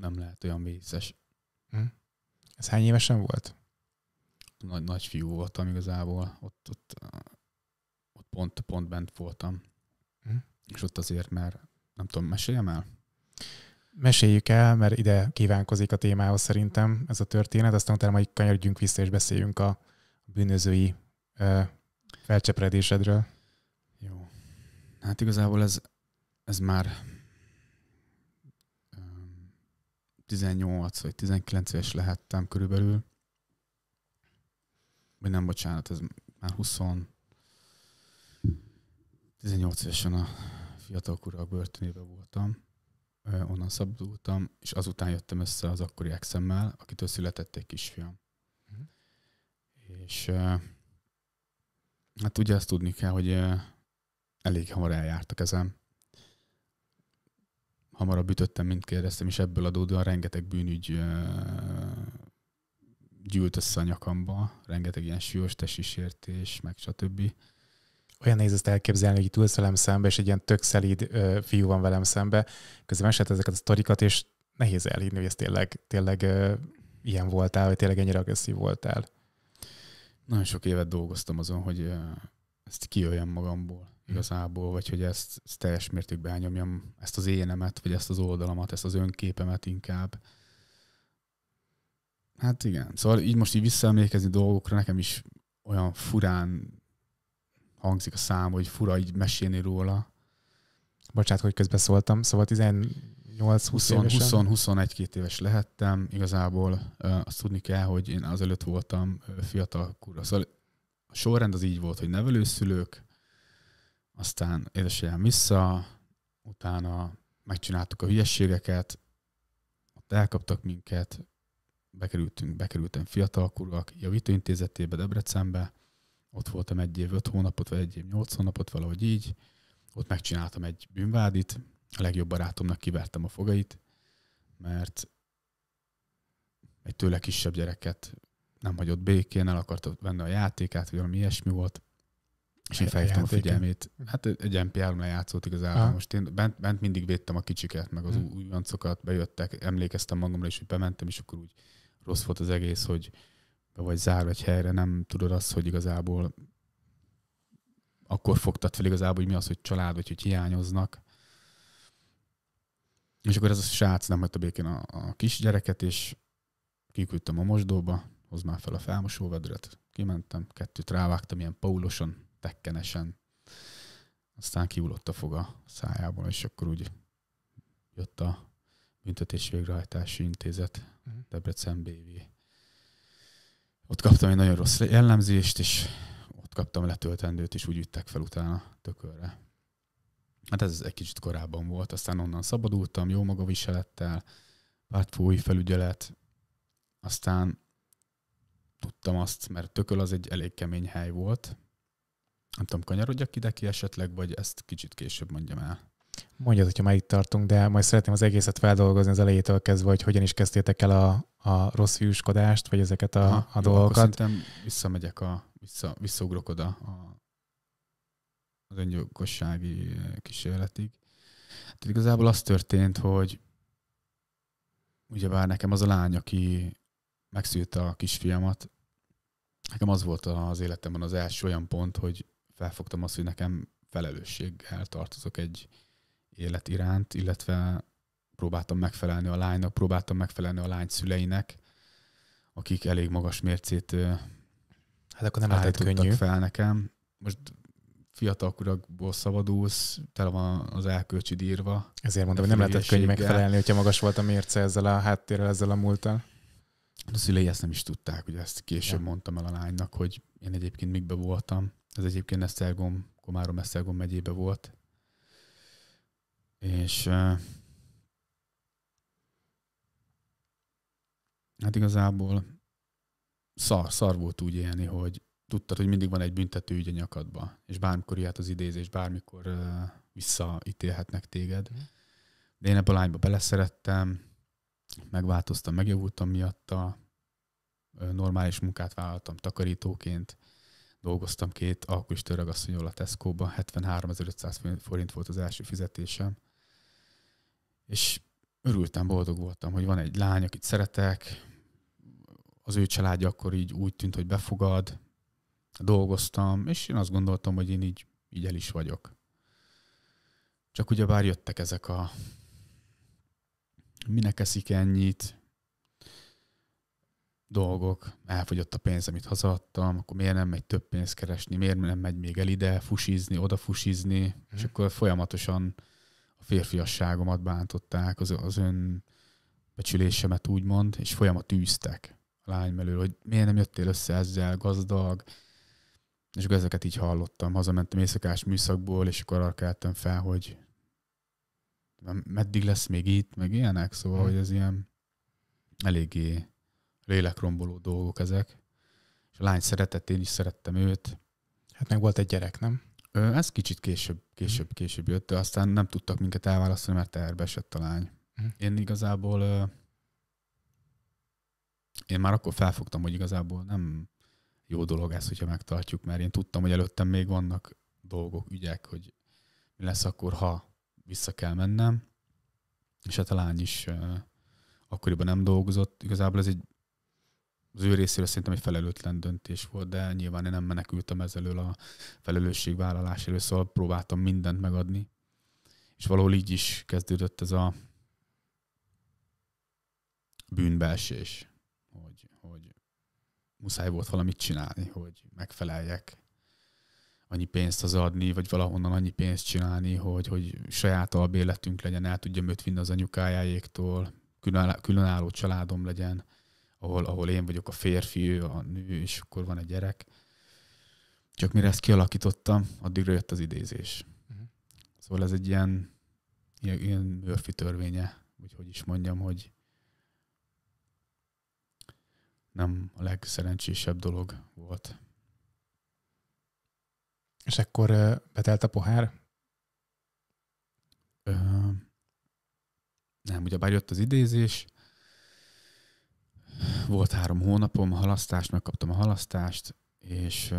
nem lehet olyan vészes. Hm. Ez hány évesen volt? Nagy, nagy fiú voltam igazából. Ott, ott, ott pont, pont bent voltam. Hm. És ott azért már, nem tudom, meséljem el? Meséljük el, mert ide kívánkozik a témához szerintem ez a történet, aztán utána majd kanyarodjunk vissza és beszéljünk a bűnözői ö, felcsepredésedről. Jó. Hát igazából ez, ez már 18 vagy 19 éves lehettem körülbelül. Vagy nem, bocsánat, ez már 20. 18 évesen a fiatal a börtönébe voltam, onnan szabadultam, és azután jöttem össze az akkori exemmel, akitől született egy kisfiam. Uh-huh. És hát ugye ezt tudni kell, hogy elég hamar eljártak ezen hamarabb ütöttem, mint kérdeztem, és ebből adódóan rengeteg bűnügy gyűlt össze a nyakamba, rengeteg ilyen súlyos tesisértés, meg stb. Olyan nehéz ezt elképzelni, hogy ülsz velem szembe, és egy ilyen tök szelíd ö, fiú van velem szembe, közben mesélt ezeket a sztorikat, és nehéz elhinni, hogy ez tényleg, tényleg ö, ilyen voltál, vagy tényleg ennyire agresszív voltál. Nagyon sok évet dolgoztam azon, hogy ö, ezt kijöjjön magamból igazából, vagy hogy ezt, ezt teljes mértékben elnyomjam, ezt az énemet, vagy ezt az oldalamat, ezt az önképemet inkább. Hát igen, szóval így most így visszaemlékezni dolgokra nekem is olyan furán hangzik a szám, hogy fura így mesélni róla. Bocsát, hogy közben szóltam, szóval 18 20 21 két éves lehettem, igazából azt tudni kell, hogy én azelőtt voltam fiatal kurva. Szóval a sorrend az így volt, hogy nevelőszülők, aztán édesanyám vissza, utána megcsináltuk a hülyességeket, ott elkaptak minket, bekerültünk, bekerültem fiatalkorúak javítóintézetébe Debrecenbe, ott voltam egy év, öt hónapot, vagy egy év, nyolc hónapot, valahogy így. Ott megcsináltam egy bűnvádit, a legjobb barátomnak kivertem a fogait, mert egy tőle kisebb gyereket nem hagyott békén, el akarta venni a játékát, vagy valami ilyesmi volt. És én hát, felhívtam hát a figyelmét. Hát egy NPR-on lejátszott igazából. Ha. Most én bent, bent, mindig védtem a kicsiket, meg az hmm. újoncokat, bejöttek, emlékeztem magamra, is, hogy bementem, és akkor úgy rossz volt az egész, hogy be vagy zár egy helyre, nem tudod azt, hogy igazából akkor fogtad fel igazából, hogy mi az, hogy család, vagy hogy hiányoznak. És akkor ez a srác nem hagyta békén a, a kisgyereket, és kiküldtem a mosdóba, hozd már fel a felmosóvedret. Kimentem, kettőt rávágtam ilyen paulosan, tekkenesen. Aztán kiulott a foga szájából, és akkor úgy jött a büntetés végrehajtási intézet mhm. Debrecen BV. Ott kaptam egy nagyon rossz jellemzést, és ott kaptam letöltendőt, és úgy üttek fel utána tökörre. Hát ez egy kicsit korábban volt, aztán onnan szabadultam, jó magaviselettel, pártfói felügyelet, aztán tudtam azt, mert tököl az egy elég kemény hely volt, nem tudom, kanyarodjak ide ki esetleg, vagy ezt kicsit később mondjam el. Mondjad, hogyha már itt tartunk, de majd szeretném az egészet feldolgozni az elejétől kezdve, hogy hogyan is kezdtétek el a, a rossz fiúskodást, vagy ezeket a, ha, a jó, dolgokat. Akkor visszamegyek, a, vissza, visszaugrok oda a, az öngyilkossági kísérletig. Hát igazából az történt, hogy ugyebár nekem az a lány, aki megszült a kisfiamat, nekem az volt az életemben az első olyan pont, hogy felfogtam azt, hogy nekem felelősséggel tartozok egy élet iránt, illetve próbáltam megfelelni a lánynak, próbáltam megfelelni a lány szüleinek, akik elég magas mércét hát akkor nem állítottak hát, hát könnyű. fel nekem. Most fiatalkorakból szabadulsz, tele van az elkölcsi írva. Ezért mondom, hogy nem lehetett könnyű megfelelni, hogyha magas volt a mérce ezzel a háttérrel, ezzel a múltal. A szülei ezt nem is tudták, hogy ezt később ja. mondtam el a lánynak, hogy én egyébként mikbe voltam. Ez egyébként Esztergom, Komárom Esztergom megyébe volt. És hát igazából szar, szar volt úgy élni, hogy tudtad, hogy mindig van egy büntető ügy a nyakadba, és bármikor jöhet az idézés, bármikor visszaítélhetnek téged. Mhm. De én ebből a lányba beleszerettem, megváltoztam, megjavultam miatta, normális munkát vállaltam takarítóként, dolgoztam két alkus töregasszonyol a Tesco-ban, 73500 forint volt az első fizetésem, és örültem, boldog voltam, hogy van egy lány, akit szeretek, az ő családja akkor így úgy tűnt, hogy befogad, dolgoztam, és én azt gondoltam, hogy én így, így el is vagyok. Csak ugyebár jöttek ezek a minek eszik ennyit, dolgok, elfogyott a pénz, amit hazadtam, akkor miért nem megy több pénzt keresni, miért nem megy még el ide fusizni, oda fusizni, mm. és akkor folyamatosan a férfiasságomat bántották, az, az ön becsülésemet úgymond, és folyamat tűztek a lány mellől, hogy miért nem jöttél össze ezzel, gazdag, és akkor ezeket így hallottam. Hazamentem éjszakás műszakból, és akkor arra keltem fel, hogy meddig lesz még itt, meg ilyenek, szóval, mm. hogy ez ilyen eléggé lélekromboló dolgok ezek. És a lány szeretett, én is szerettem őt. Hát meg volt egy gyerek, nem? Ö, ez kicsit később, később, mhm. később jött, de aztán nem tudtak minket elválasztani, mert teherbe esett a lány. Uh-huh. Én igazából ö, én már akkor felfogtam, hogy igazából nem jó dolog ez, hogyha megtartjuk, mert én tudtam, hogy előttem még vannak dolgok, ügyek, hogy mi lesz akkor, ha vissza kell mennem. És hát a lány is akkoriban nem dolgozott. Igazából ez egy az ő részéről szerintem egy felelőtlen döntés volt, de nyilván én nem menekültem ezelől a felelősségvállalás elől, szóval próbáltam mindent megadni. És valahol így is kezdődött ez a bűnbeesés, hogy, hogy muszáj volt valamit csinálni, hogy megfeleljek, annyi pénzt az adni, vagy valahonnan annyi pénzt csinálni, hogy, hogy saját albéletünk legyen, el tudjam őt vinni az anyukájáéktól, különálló családom legyen ahol, ahol én vagyok a férfi, ő a nő, és akkor van egy gyerek. Csak mire ezt kialakítottam, addigra jött az idézés. Uh-huh. Szóval ez egy ilyen, ilyen, ilyen Murphy törvénye, vagy hogy is mondjam, hogy nem a legszerencsésebb dolog volt. És akkor betelt a pohár? Ö, nem, ugye bár jött az idézés, volt három hónapom, halasztást, megkaptam a halasztást, és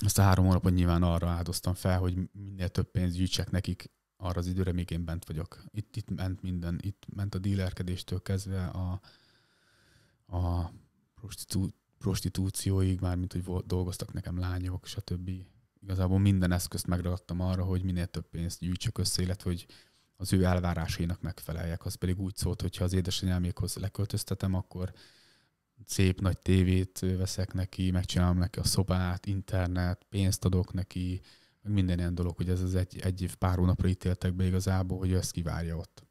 ezt a három hónapot nyilván arra áldoztam fel, hogy minél több pénzt gyűjtsek nekik arra az időre, míg én bent vagyok. Itt, itt ment minden, itt ment a dílerkedéstől kezdve a, a prostitú, prostitúcióig, mármint hogy volt, dolgoztak nekem lányok, stb. Igazából minden eszközt megragadtam arra, hogy minél több pénzt gyűjtsök össze, illetve hogy az ő elvárásainak megfeleljek. Az pedig úgy szólt, hogyha az édesanyámékhoz leköltöztetem, akkor szép nagy tévét veszek neki, megcsinálom neki a szobát, internet, pénzt adok neki, meg minden ilyen dolog, hogy ez az egy, egy év pár hónapra ítéltek be igazából, hogy ezt kivárja ott.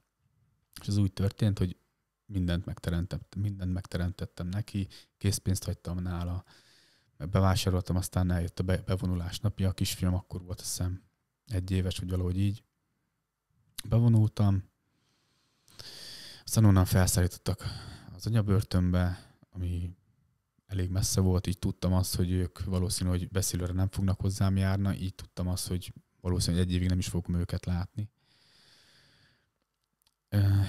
És ez úgy történt, hogy mindent megteremtettem, mindent megteremtettem neki, készpénzt hagytam nála, bevásároltam, aztán eljött a bevonulás napja, a kisfiam akkor volt, azt hiszem, egy éves, vagy valahogy így, bevonultam, aztán onnan felszállítottak az anyabörtönbe, ami elég messze volt, így tudtam azt, hogy ők valószínű, hogy beszélőre nem fognak hozzám járna, így tudtam azt, hogy valószínű, hogy egy évig nem is fogom őket látni.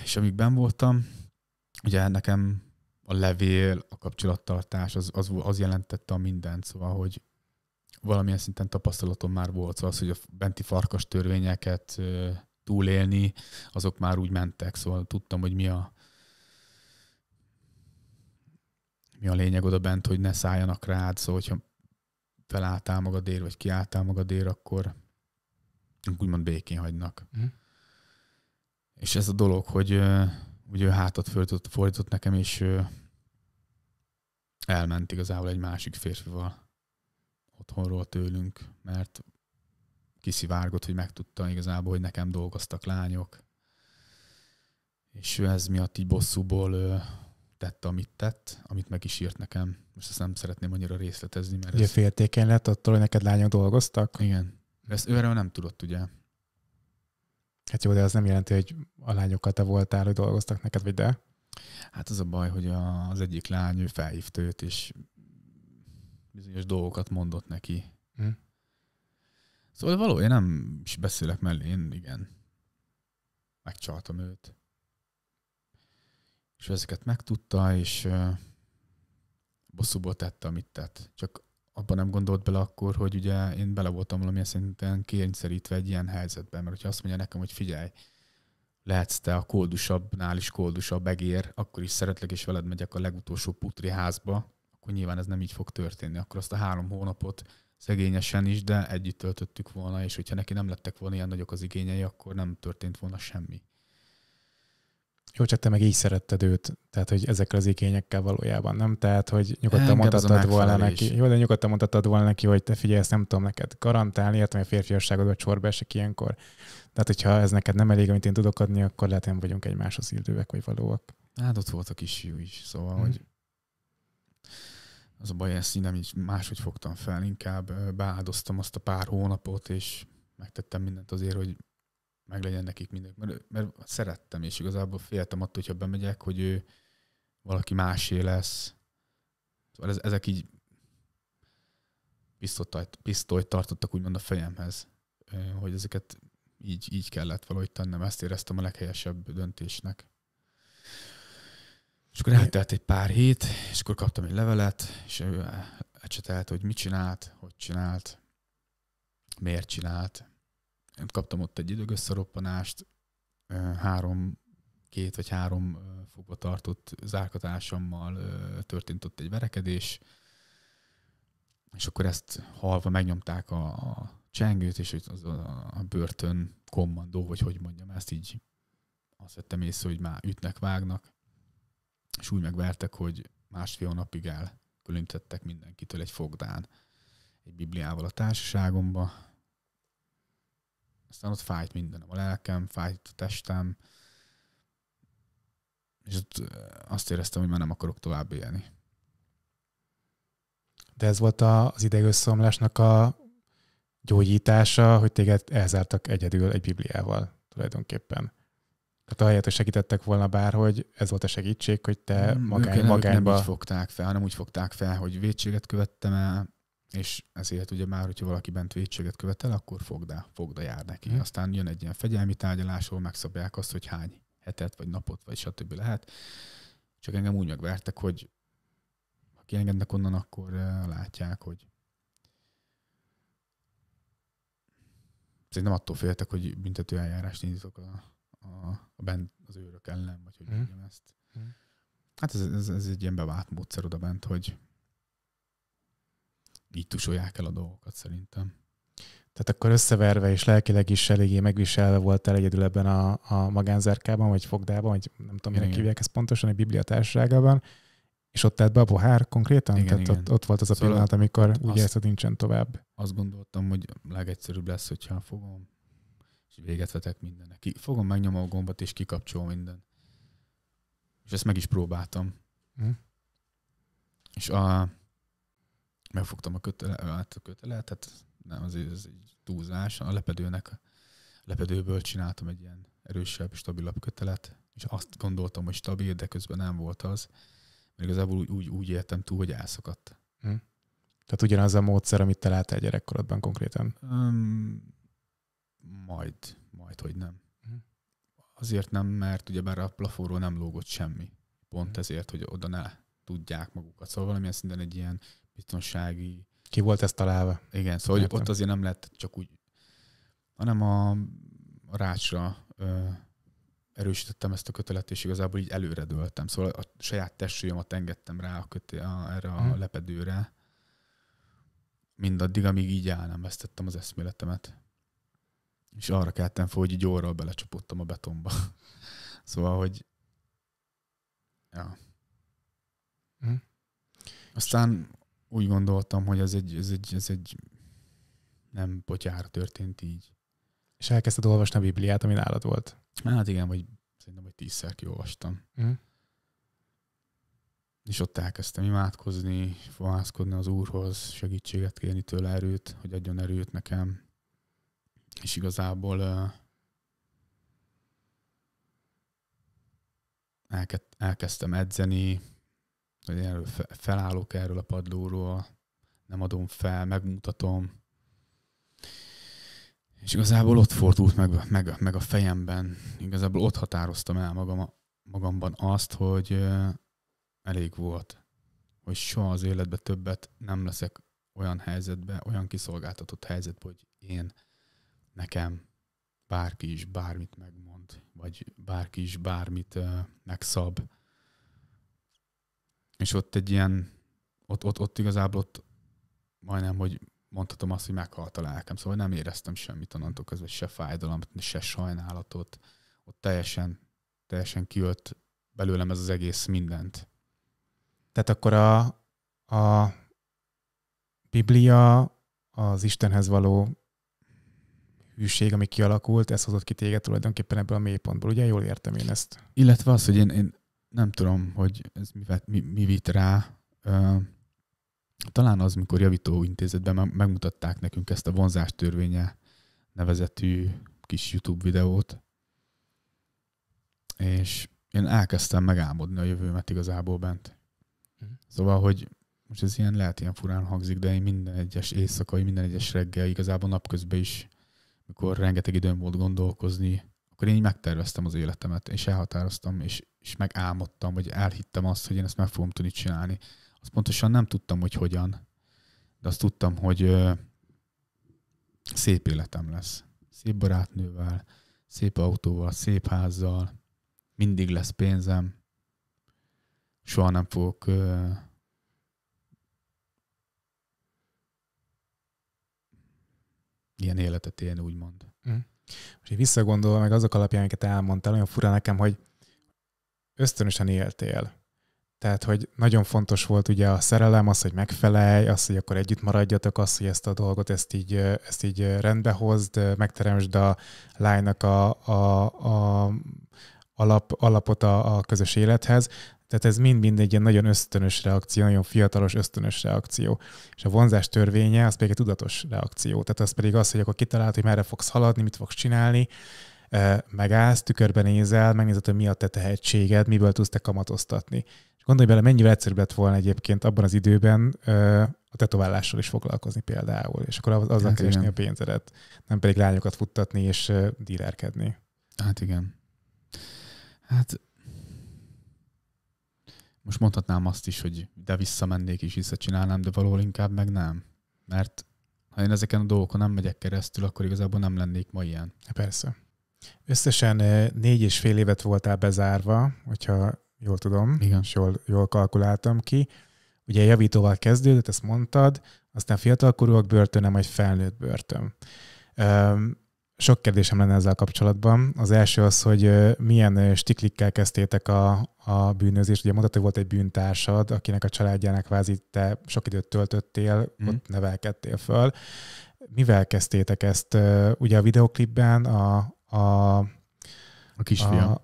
És amíg ben voltam, ugye nekem a levél, a kapcsolattartás, az, az, az jelentette a mindent, szóval, hogy valamilyen szinten tapasztalatom már volt, szóval az, hogy a benti farkas törvényeket túlélni, azok már úgy mentek, szóval tudtam, hogy mi a mi a lényeg oda bent, hogy ne szálljanak rád, szóval hogyha felálltál magadért vagy kiálltál magadért, akkor úgymond békén hagynak. Mm. És ez a dolog, hogy ugye ő hátat fordított, fordított nekem, és elment igazából egy másik férfival otthonról tőlünk, mert kiszivárgott, hogy megtudta igazából, hogy nekem dolgoztak lányok. És ő ez miatt így bosszúból ö, tette, amit tett, amit meg is írt nekem. Most ezt nem szeretném annyira részletezni, mert... Ugye ez... féltékeny lett attól, hogy neked lányok dolgoztak? Igen. Ezt ő erről nem tudott, ugye? Hát jó, de az nem jelenti, hogy a lányokkal te voltál, hogy dolgoztak neked, vagy de? Hát az a baj, hogy az egyik lány, ő felhívta őt, és bizonyos dolgokat mondott neki. Hm Szóval való, én nem is beszélek mellé, én igen. Megcsaltam őt. És ezeket megtudta, és bosszúból tette, amit tett. Csak abban nem gondolt bele akkor, hogy ugye én bele voltam valami szinten kényszerítve egy ilyen helyzetben, mert hogyha azt mondja nekem, hogy figyelj, lehetsz te a koldusabbnál is koldusabb egér, akkor is szeretlek, és veled megyek a legutolsó putri házba, akkor nyilván ez nem így fog történni. Akkor azt a három hónapot szegényesen is, de együtt töltöttük volna, és hogyha neki nem lettek volna ilyen nagyok az igényei, akkor nem történt volna semmi. Jó, csak te meg így szeretted őt, tehát hogy ezekkel az igényekkel valójában, nem? Tehát, hogy nyugodtan mondhatod volna neki. Jó, de nyugodtan mondhatod volna neki, hogy te figyelj, ezt nem tudom neked garantálni, értem, hogy a a csorba esik ilyenkor. Tehát, hogyha ez neked nem elég, amit én tudok adni, akkor lehet, nem vagyunk egymáshoz illőek vagy valóak. Hát ott volt a jó is, szóval, hmm. hogy az a baj, ezt nem így máshogy fogtam fel, inkább beáldoztam azt a pár hónapot, és megtettem mindent azért, hogy meglegyen nekik mindent, mert, mert szerettem, és igazából féltem attól, hogyha bemegyek, hogy ő valaki másé lesz. Szóval ez, ezek így pisztolyt, pisztolyt tartottak úgymond a fejemhez, hogy ezeket így, így kellett valahogy tennem. Ezt éreztem a leghelyesebb döntésnek. És akkor eltelt egy pár hét, és akkor kaptam egy levelet, és ő e, ecsetelt, hogy mit csinált, hogy csinált, miért csinált. Én kaptam ott egy időgösszeroppanást, három, két vagy három fogva tartott zárkatársammal történt ott egy verekedés, és akkor ezt halva megnyomták a, a csengőt, és az a, a börtön kommandó, vagy hogy mondjam ezt így, azt vettem észre, hogy már ütnek, vágnak, és úgy megvertek, hogy másfél napig el különtettek mindenkitől egy fogdán, egy Bibliával a társaságomba. Aztán ott fájt mindenem, a lelkem, fájt a testem, és ott azt éreztem, hogy már nem akarok tovább élni. De ez volt az idegösszomlásnak a gyógyítása, hogy téged elzártak egyedül egy Bibliával tulajdonképpen. Tehát ahelyett, hogy segítettek volna bár, hogy ez volt a segítség, hogy te mm, magány, ők, magányba... Nem úgy fogták fel, hanem úgy fogták fel, hogy védséget követtem el, és ezért ugye már, hogyha valaki bent védséget követel, akkor fogda, fogda jár neki. Hmm. Aztán jön egy ilyen fegyelmi tárgyalás, ahol megszabják azt, hogy hány hetet, vagy napot, vagy stb. lehet. Csak engem úgy megvertek, hogy ha kiengednek onnan, akkor látják, hogy Szerintem attól féltek, hogy büntető eljárást indítok a a, a bent, az őrök ellen, vagy hogy hmm. ezt. Mm. Hát ez, ez, ez egy ilyen bevált módszer oda bent, hogy így tusolják el a dolgokat szerintem. Tehát akkor összeverve és lelkileg is eléggé megviselve voltál egyedül ebben a, a magánzárkában, vagy fogdában, vagy nem tudom, minek hívják ezt pontosan, egy bibliatárságában, és ott tett be a pohár konkrétan? Igen, Tehát igen. Ott, ott volt az a szóval pillanat, amikor úgy érzed, nincsen tovább. Azt gondoltam, hogy legegyszerűbb lesz, hogyha fogom, és véget vetek mindennek. Ki, fogom, megnyomom a gombot, és kikapcsol minden. És ezt meg is próbáltam. Mm. És a, megfogtam a kötele, hát a kötele, tehát nem, az, az egy túlzás. A lepedőnek, a lepedőből csináltam egy ilyen erősebb, stabilabb kötelet, és azt gondoltam, hogy stabil, de közben nem volt az. Mert igazából úgy, úgy, úgy értem túl, hogy elszakadt. Mm. Tehát ugyanaz a módszer, amit te gyerekkorodban konkrétan? Um, majd, majd, hogy nem. Mhm. Azért nem, mert ugye bár a plafonról nem lógott semmi. Pont mhm. ezért, hogy oda ne tudják magukat. Szóval valamilyen szinten egy ilyen biztonsági... Ki volt ezt találva? Igen, szóval Értem. ott azért nem lett csak úgy, hanem a, a rácsra ö, erősítettem ezt a kötelet, és igazából így előre dőltem. Szóval a saját testsúlyomat engedtem rá a köté, a, erre a hmm. lepedőre, mindaddig, amíg így el nem vesztettem az eszméletemet és arra keltem fel, hogy így belecsapottam a betonba. [LAUGHS] szóval, hogy ja. Mhm. Aztán úgy gondoltam, hogy ez egy, ez egy, ez egy nem potyára történt így. És elkezdted olvasni a Bibliát, ami nálad volt? Hát igen, vagy szerintem, hogy tízszer kiolvastam. Mm. És ott elkezdtem imádkozni, fohászkodni az Úrhoz, segítséget kérni tőle erőt, hogy adjon erőt nekem és igazából elke, elkezdtem edzeni, hogy felállok erről a padlóról, nem adom fel, megmutatom. És igazából ott fordult meg, meg, meg a fejemben, igazából ott határoztam el magam, magamban azt, hogy elég volt, hogy soha az életben többet nem leszek olyan helyzetbe, olyan kiszolgáltatott helyzetben, hogy én nekem bárki is bármit megmond, vagy bárki is bármit uh, megszab. És ott egy ilyen, ott, ott, ott igazából ott majdnem, hogy mondhatom azt, hogy meghalt a lelkem. Szóval nem éreztem semmit onnantól közben, se fájdalmat, se sajnálatot. Ott teljesen, teljesen kijött belőlem ez az egész mindent. Tehát akkor a, a Biblia az Istenhez való hűség, ami kialakult, ez hozott ki téged tulajdonképpen ebből a mélypontból. Ugye jól értem én ezt? Illetve az, hogy én, én nem tudom, hogy ez mi, mi, mi vitt rá. talán az, mikor javítóintézetben megmutatták nekünk ezt a vonzástörvénye törvénye nevezetű kis YouTube videót, és én elkezdtem megálmodni a jövőmet igazából bent. Mhm. Szóval, hogy most ez ilyen lehet ilyen furán hangzik, de én minden egyes éjszakai, minden egyes reggel, igazából napközben is amikor rengeteg időm volt gondolkozni, akkor én így megterveztem az életemet, és elhatároztam, és, és megálmodtam, vagy elhittem azt, hogy én ezt meg fogom tudni csinálni. Azt pontosan nem tudtam, hogy hogyan, de azt tudtam, hogy ö, szép életem lesz. Szép barátnővel, szép autóval, szép házzal, mindig lesz pénzem, soha nem fogok ö, ilyen életet élni, úgymond. Mm. Most így visszagondolva, meg azok alapján, amiket elmondtál, olyan fura nekem, hogy ösztönösen éltél. Tehát, hogy nagyon fontos volt ugye a szerelem, az, hogy megfelelj, az, hogy akkor együtt maradjatok, az, hogy ezt a dolgot, ezt így, ezt így rendbe hozd, megteremtsd a lánynak a, a, a alap, alapot a, a közös élethez, tehát ez mind-mind egy ilyen nagyon ösztönös reakció, nagyon fiatalos ösztönös reakció. És a vonzás törvénye az pedig egy tudatos reakció. Tehát az pedig az, hogy akkor kitalálod, hogy merre fogsz haladni, mit fogsz csinálni, megállsz, tükörben nézel, megnézed, hogy mi a te tehetséged, miből tudsz te kamatoztatni. És gondolj bele, mennyire egyszerűbb lett volna egyébként abban az időben a tetovállással is foglalkozni például, és akkor azzal hát keresni igen. a pénzedet, nem pedig lányokat futtatni és dílerkedni. Hát igen. Hát most mondhatnám azt is, hogy de visszamennék és visszacsinálnám, de való inkább meg nem. Mert ha én ezeken a dolgokon nem megyek keresztül, akkor igazából nem lennék ma ilyen. Persze. Összesen eh, négy és fél évet voltál bezárva, hogyha jól tudom, Igen. és jól, jól kalkuláltam ki. Ugye javítóval kezdődött, ezt mondtad, aztán fiatalkorúak börtöne, majd felnőtt börtön. Sok kérdésem lenne ezzel kapcsolatban. Az első az, hogy milyen stiklikkel kezdtétek a, a bűnözést. Ugye mondtad, hogy volt egy bűntársad, akinek a családjának vázi te sok időt töltöttél, mm. ott nevelkedtél föl. Mivel kezdtétek ezt? Ugye a videoklipben a... A, a kisfiam. A...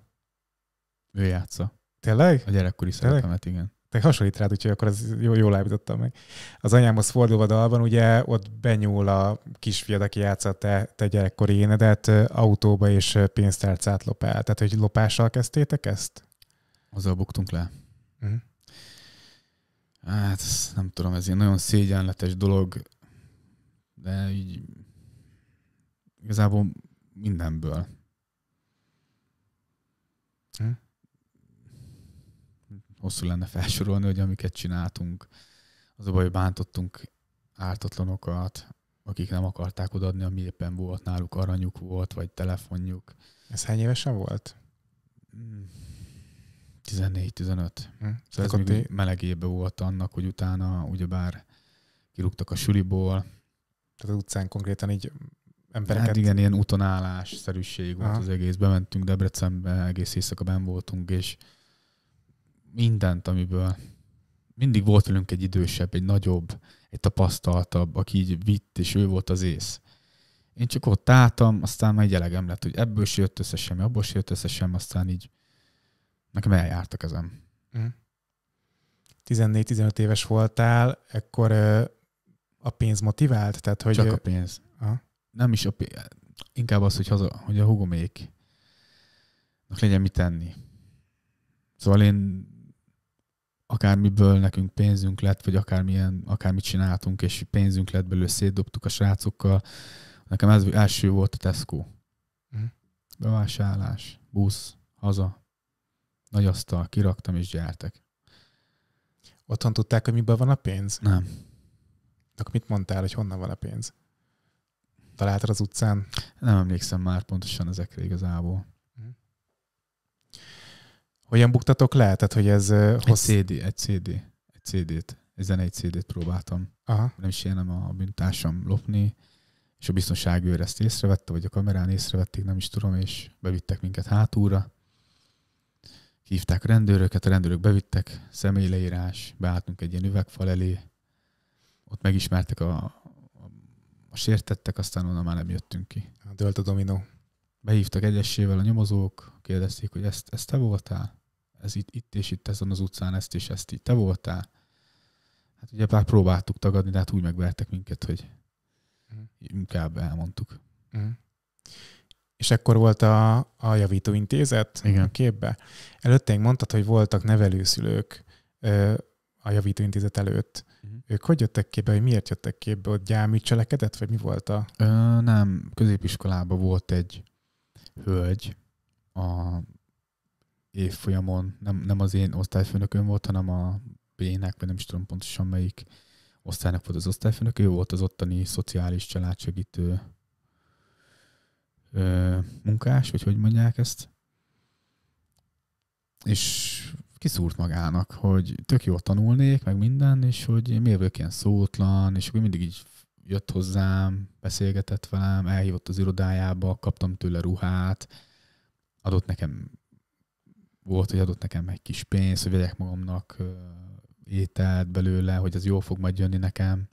Ő játsza. Tényleg? A gyerekkori Tényleg? igen te hasonlít rád, úgyhogy akkor ez jó jól állítottam meg. Az anyámhoz fordulva dalban, ugye ott benyúl a kisfiad, aki játszott te, te gyerekkori énedet, autóba és pénztárcát el. Tehát, hogy lopással kezdtétek ezt? Azzal buktunk le. Uh-huh. Hát, nem tudom, ez egy nagyon szégyenletes dolog, de így igazából mindenből. Uh-huh hosszú lenne felsorolni, hogy amiket csináltunk, az a baj, hogy bántottunk ártatlanokat, akik nem akarták odaadni, ami éppen volt náluk, aranyuk volt, vagy telefonjuk. Ez hány évesen volt? 14-15. Hmm. Hm. Szóval ez még ti... melegébe volt annak, hogy utána ugyebár kirúgtak a suliból. Tehát az utcán konkrétan így embereket... Hát igen, ilyen utonállás szerűség volt Aha. az egész. Bementünk Debrecenbe, egész éjszaka ben voltunk, és mindent, amiből mindig volt velünk egy idősebb, egy nagyobb, egy tapasztaltabb, aki így vitt, és ő volt az ész. Én csak ott álltam, aztán már egy elegem lett, hogy ebből se jött össze semmi, abból se jött össze semmi, aztán így nekem eljártak ezen. Mm. 14-15 éves voltál, ekkor a pénz motivált? Tehát, hogy... Csak a pénz. Aha. Nem is a pénz. Inkább az, hogy, haza, hogy a hugoméknak legyen mit tenni. Szóval én akármiből nekünk pénzünk lett, vagy akármilyen, akármit csináltunk, és pénzünk lett belőle, szétdobtuk a srácokkal. Nekem ez első volt a Tesco. uh Bevásárlás, busz, haza, nagy asztal, kiraktam és gyertek. Otthon tudták, hogy miből van a pénz? Nem. Akkor mit mondtál, hogy honnan van a pénz? Találtad az utcán? Nem emlékszem már pontosan ezekre igazából. Hogyan buktatok le? Tehát, hogy ez hossz... Egy CD, egy CD, egy CD-t. Ezen egy CD-t próbáltam. Aha. Nem is élnem a bűntársam lopni, és a biztonság őr ezt észrevette, vagy a kamerán észrevették, nem is tudom, és bevittek minket hátúra. Hívták a rendőröket, a rendőrök bevittek, személyleírás, beálltunk egy ilyen üvegfal elé, ott megismertek a, a, a sértettek, aztán onnan már nem jöttünk ki. Hát, dölt a dominó. Behívtak egyesével a nyomozók, kérdezték, hogy ezt, ezt te voltál? ez itt, itt és itt ezen az utcán ezt és ezt itt te voltál. Hát ugye pár próbáltuk tagadni, de hát úgy megvertek minket, hogy uh-huh. inkább elmondtuk. Uh-huh. És ekkor volt a, a javítóintézet Igen. a képbe. én mondtad, hogy voltak nevelőszülők ö, a javítóintézet előtt. Uh-huh. Ők hogy jöttek képbe, hogy miért jöttek képbe? Ott gyámű cselekedett, vagy mi volt a... Ö, nem, középiskolában volt egy hölgy, a évfolyamon, nem, nem az én osztályfőnököm volt, hanem a B-nek, vagy nem is tudom pontosan melyik osztálynak volt az osztályfőnök, ő volt az ottani szociális családsegítő ö, munkás, vagy hogy mondják ezt, és kiszúrt magának, hogy tök jó tanulnék, meg minden, és hogy én miért vagyok ilyen szótlan, és akkor mindig így jött hozzám, beszélgetett velem, elhívott az irodájába, kaptam tőle ruhát, adott nekem volt, hogy adott nekem egy kis pénzt, hogy vegyek magamnak ételt belőle, hogy az jól fog majd jönni nekem.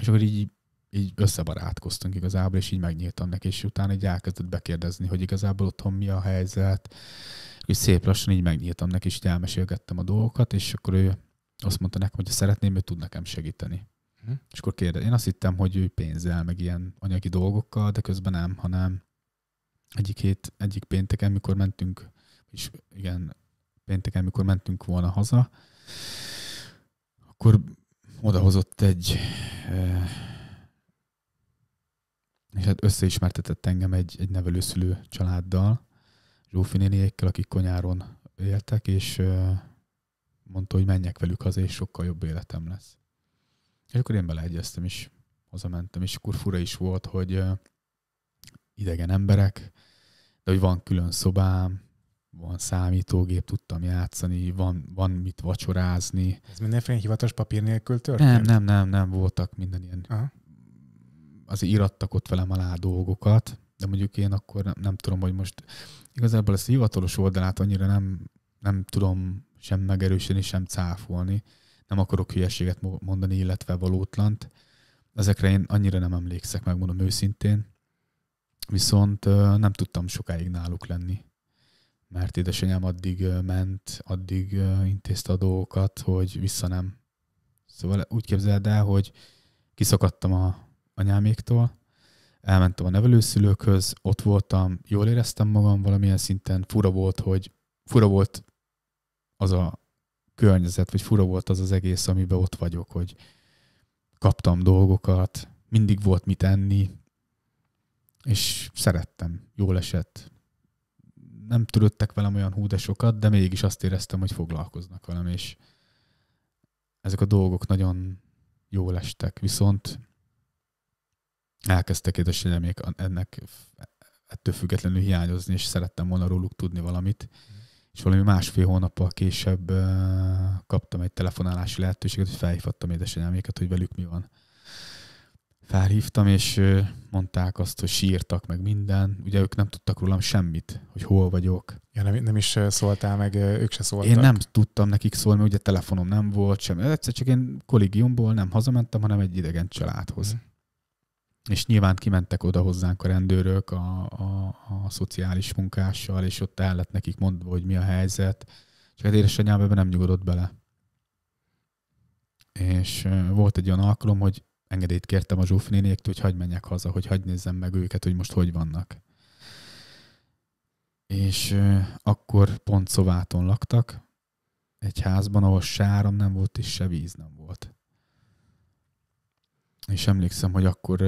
És akkor így, így összebarátkoztunk igazából, és így megnyíltam neki, és utána így elkezdett bekérdezni, hogy igazából otthon mi a helyzet. És szép lassan így megnyíltam neki, és így elmesélgettem a dolgokat, és akkor ő azt mondta nekem, hogy ha szeretném, ő tud nekem segíteni. Hm. És akkor kérde, én azt hittem, hogy ő pénzzel, meg ilyen anyagi dolgokkal, de közben nem, hanem egyik hét, egyik pénteken, mikor mentünk és igen, pénteken, mikor mentünk volna haza, akkor odahozott egy, eh, és hát összeismertetett engem egy, egy nevelőszülő családdal, Zsófi néniékkel, akik konyáron éltek, és eh, mondta, hogy menjek velük haza, és sokkal jobb életem lesz. És akkor én beleegyeztem, és hazamentem, és akkor fura is volt, hogy eh, idegen emberek, de hogy van külön szobám, van számítógép, tudtam játszani, van, van mit vacsorázni. Ez mindenféle hivatos papír nélkül történt? Nem, nem, nem, nem, voltak minden ilyen. Aha. Azért írattak ott velem alá dolgokat, de mondjuk én akkor nem, nem tudom, hogy most igazából ezt a hivatalos oldalát annyira nem, nem tudom sem megerősíteni, sem cáfolni. Nem akarok hülyeséget mondani, illetve valótlant. Ezekre én annyira nem emlékszek, megmondom őszintén. Viszont nem tudtam sokáig náluk lenni mert édesanyám addig ment, addig intézte a dolgokat, hogy vissza nem. Szóval úgy képzeld el, hogy kiszakadtam a anyáméktól, elmentem a nevelőszülőkhöz, ott voltam, jól éreztem magam valamilyen szinten, fura volt, hogy fura volt az a környezet, vagy fura volt az az egész, amiben ott vagyok, hogy kaptam dolgokat, mindig volt mit enni, és szerettem, jól esett, nem törődtek velem olyan húdesokat, de mégis azt éreztem, hogy foglalkoznak velem, és ezek a dolgok nagyon jól estek. Viszont elkezdtek édesanyámék ennek ettől függetlenül hiányozni, és szerettem volna róluk tudni valamit. Mm. És valami másfél hónappal később kaptam egy telefonálási lehetőséget, hogy felhívtam édesanyáméket, hogy velük mi van felhívtam, és mondták azt, hogy sírtak meg minden. Ugye ők nem tudtak rólam semmit, hogy hol vagyok. Ja, nem, nem is szóltál meg, ők se szóltak. Én nem tudtam nekik szólni, ugye telefonom nem volt, semmi. Hát egyszer csak én kollégiumból nem hazamentem, hanem egy idegen családhoz. Mm. És nyilván kimentek oda hozzánk a rendőrök a, a, a szociális munkással, és ott el lett nekik mondva, hogy mi a helyzet. Csak az hát édesanyám ebben nem nyugodott bele. És volt egy olyan alkalom, hogy engedélyt kértem a Zsóf nénéktől, hogy hagyd menjek haza, hogy hagyd nézzem meg őket, hogy most hogy vannak. És akkor pont Szováton laktak, egy házban, ahol sáram nem volt, és se víz nem volt. És emlékszem, hogy akkor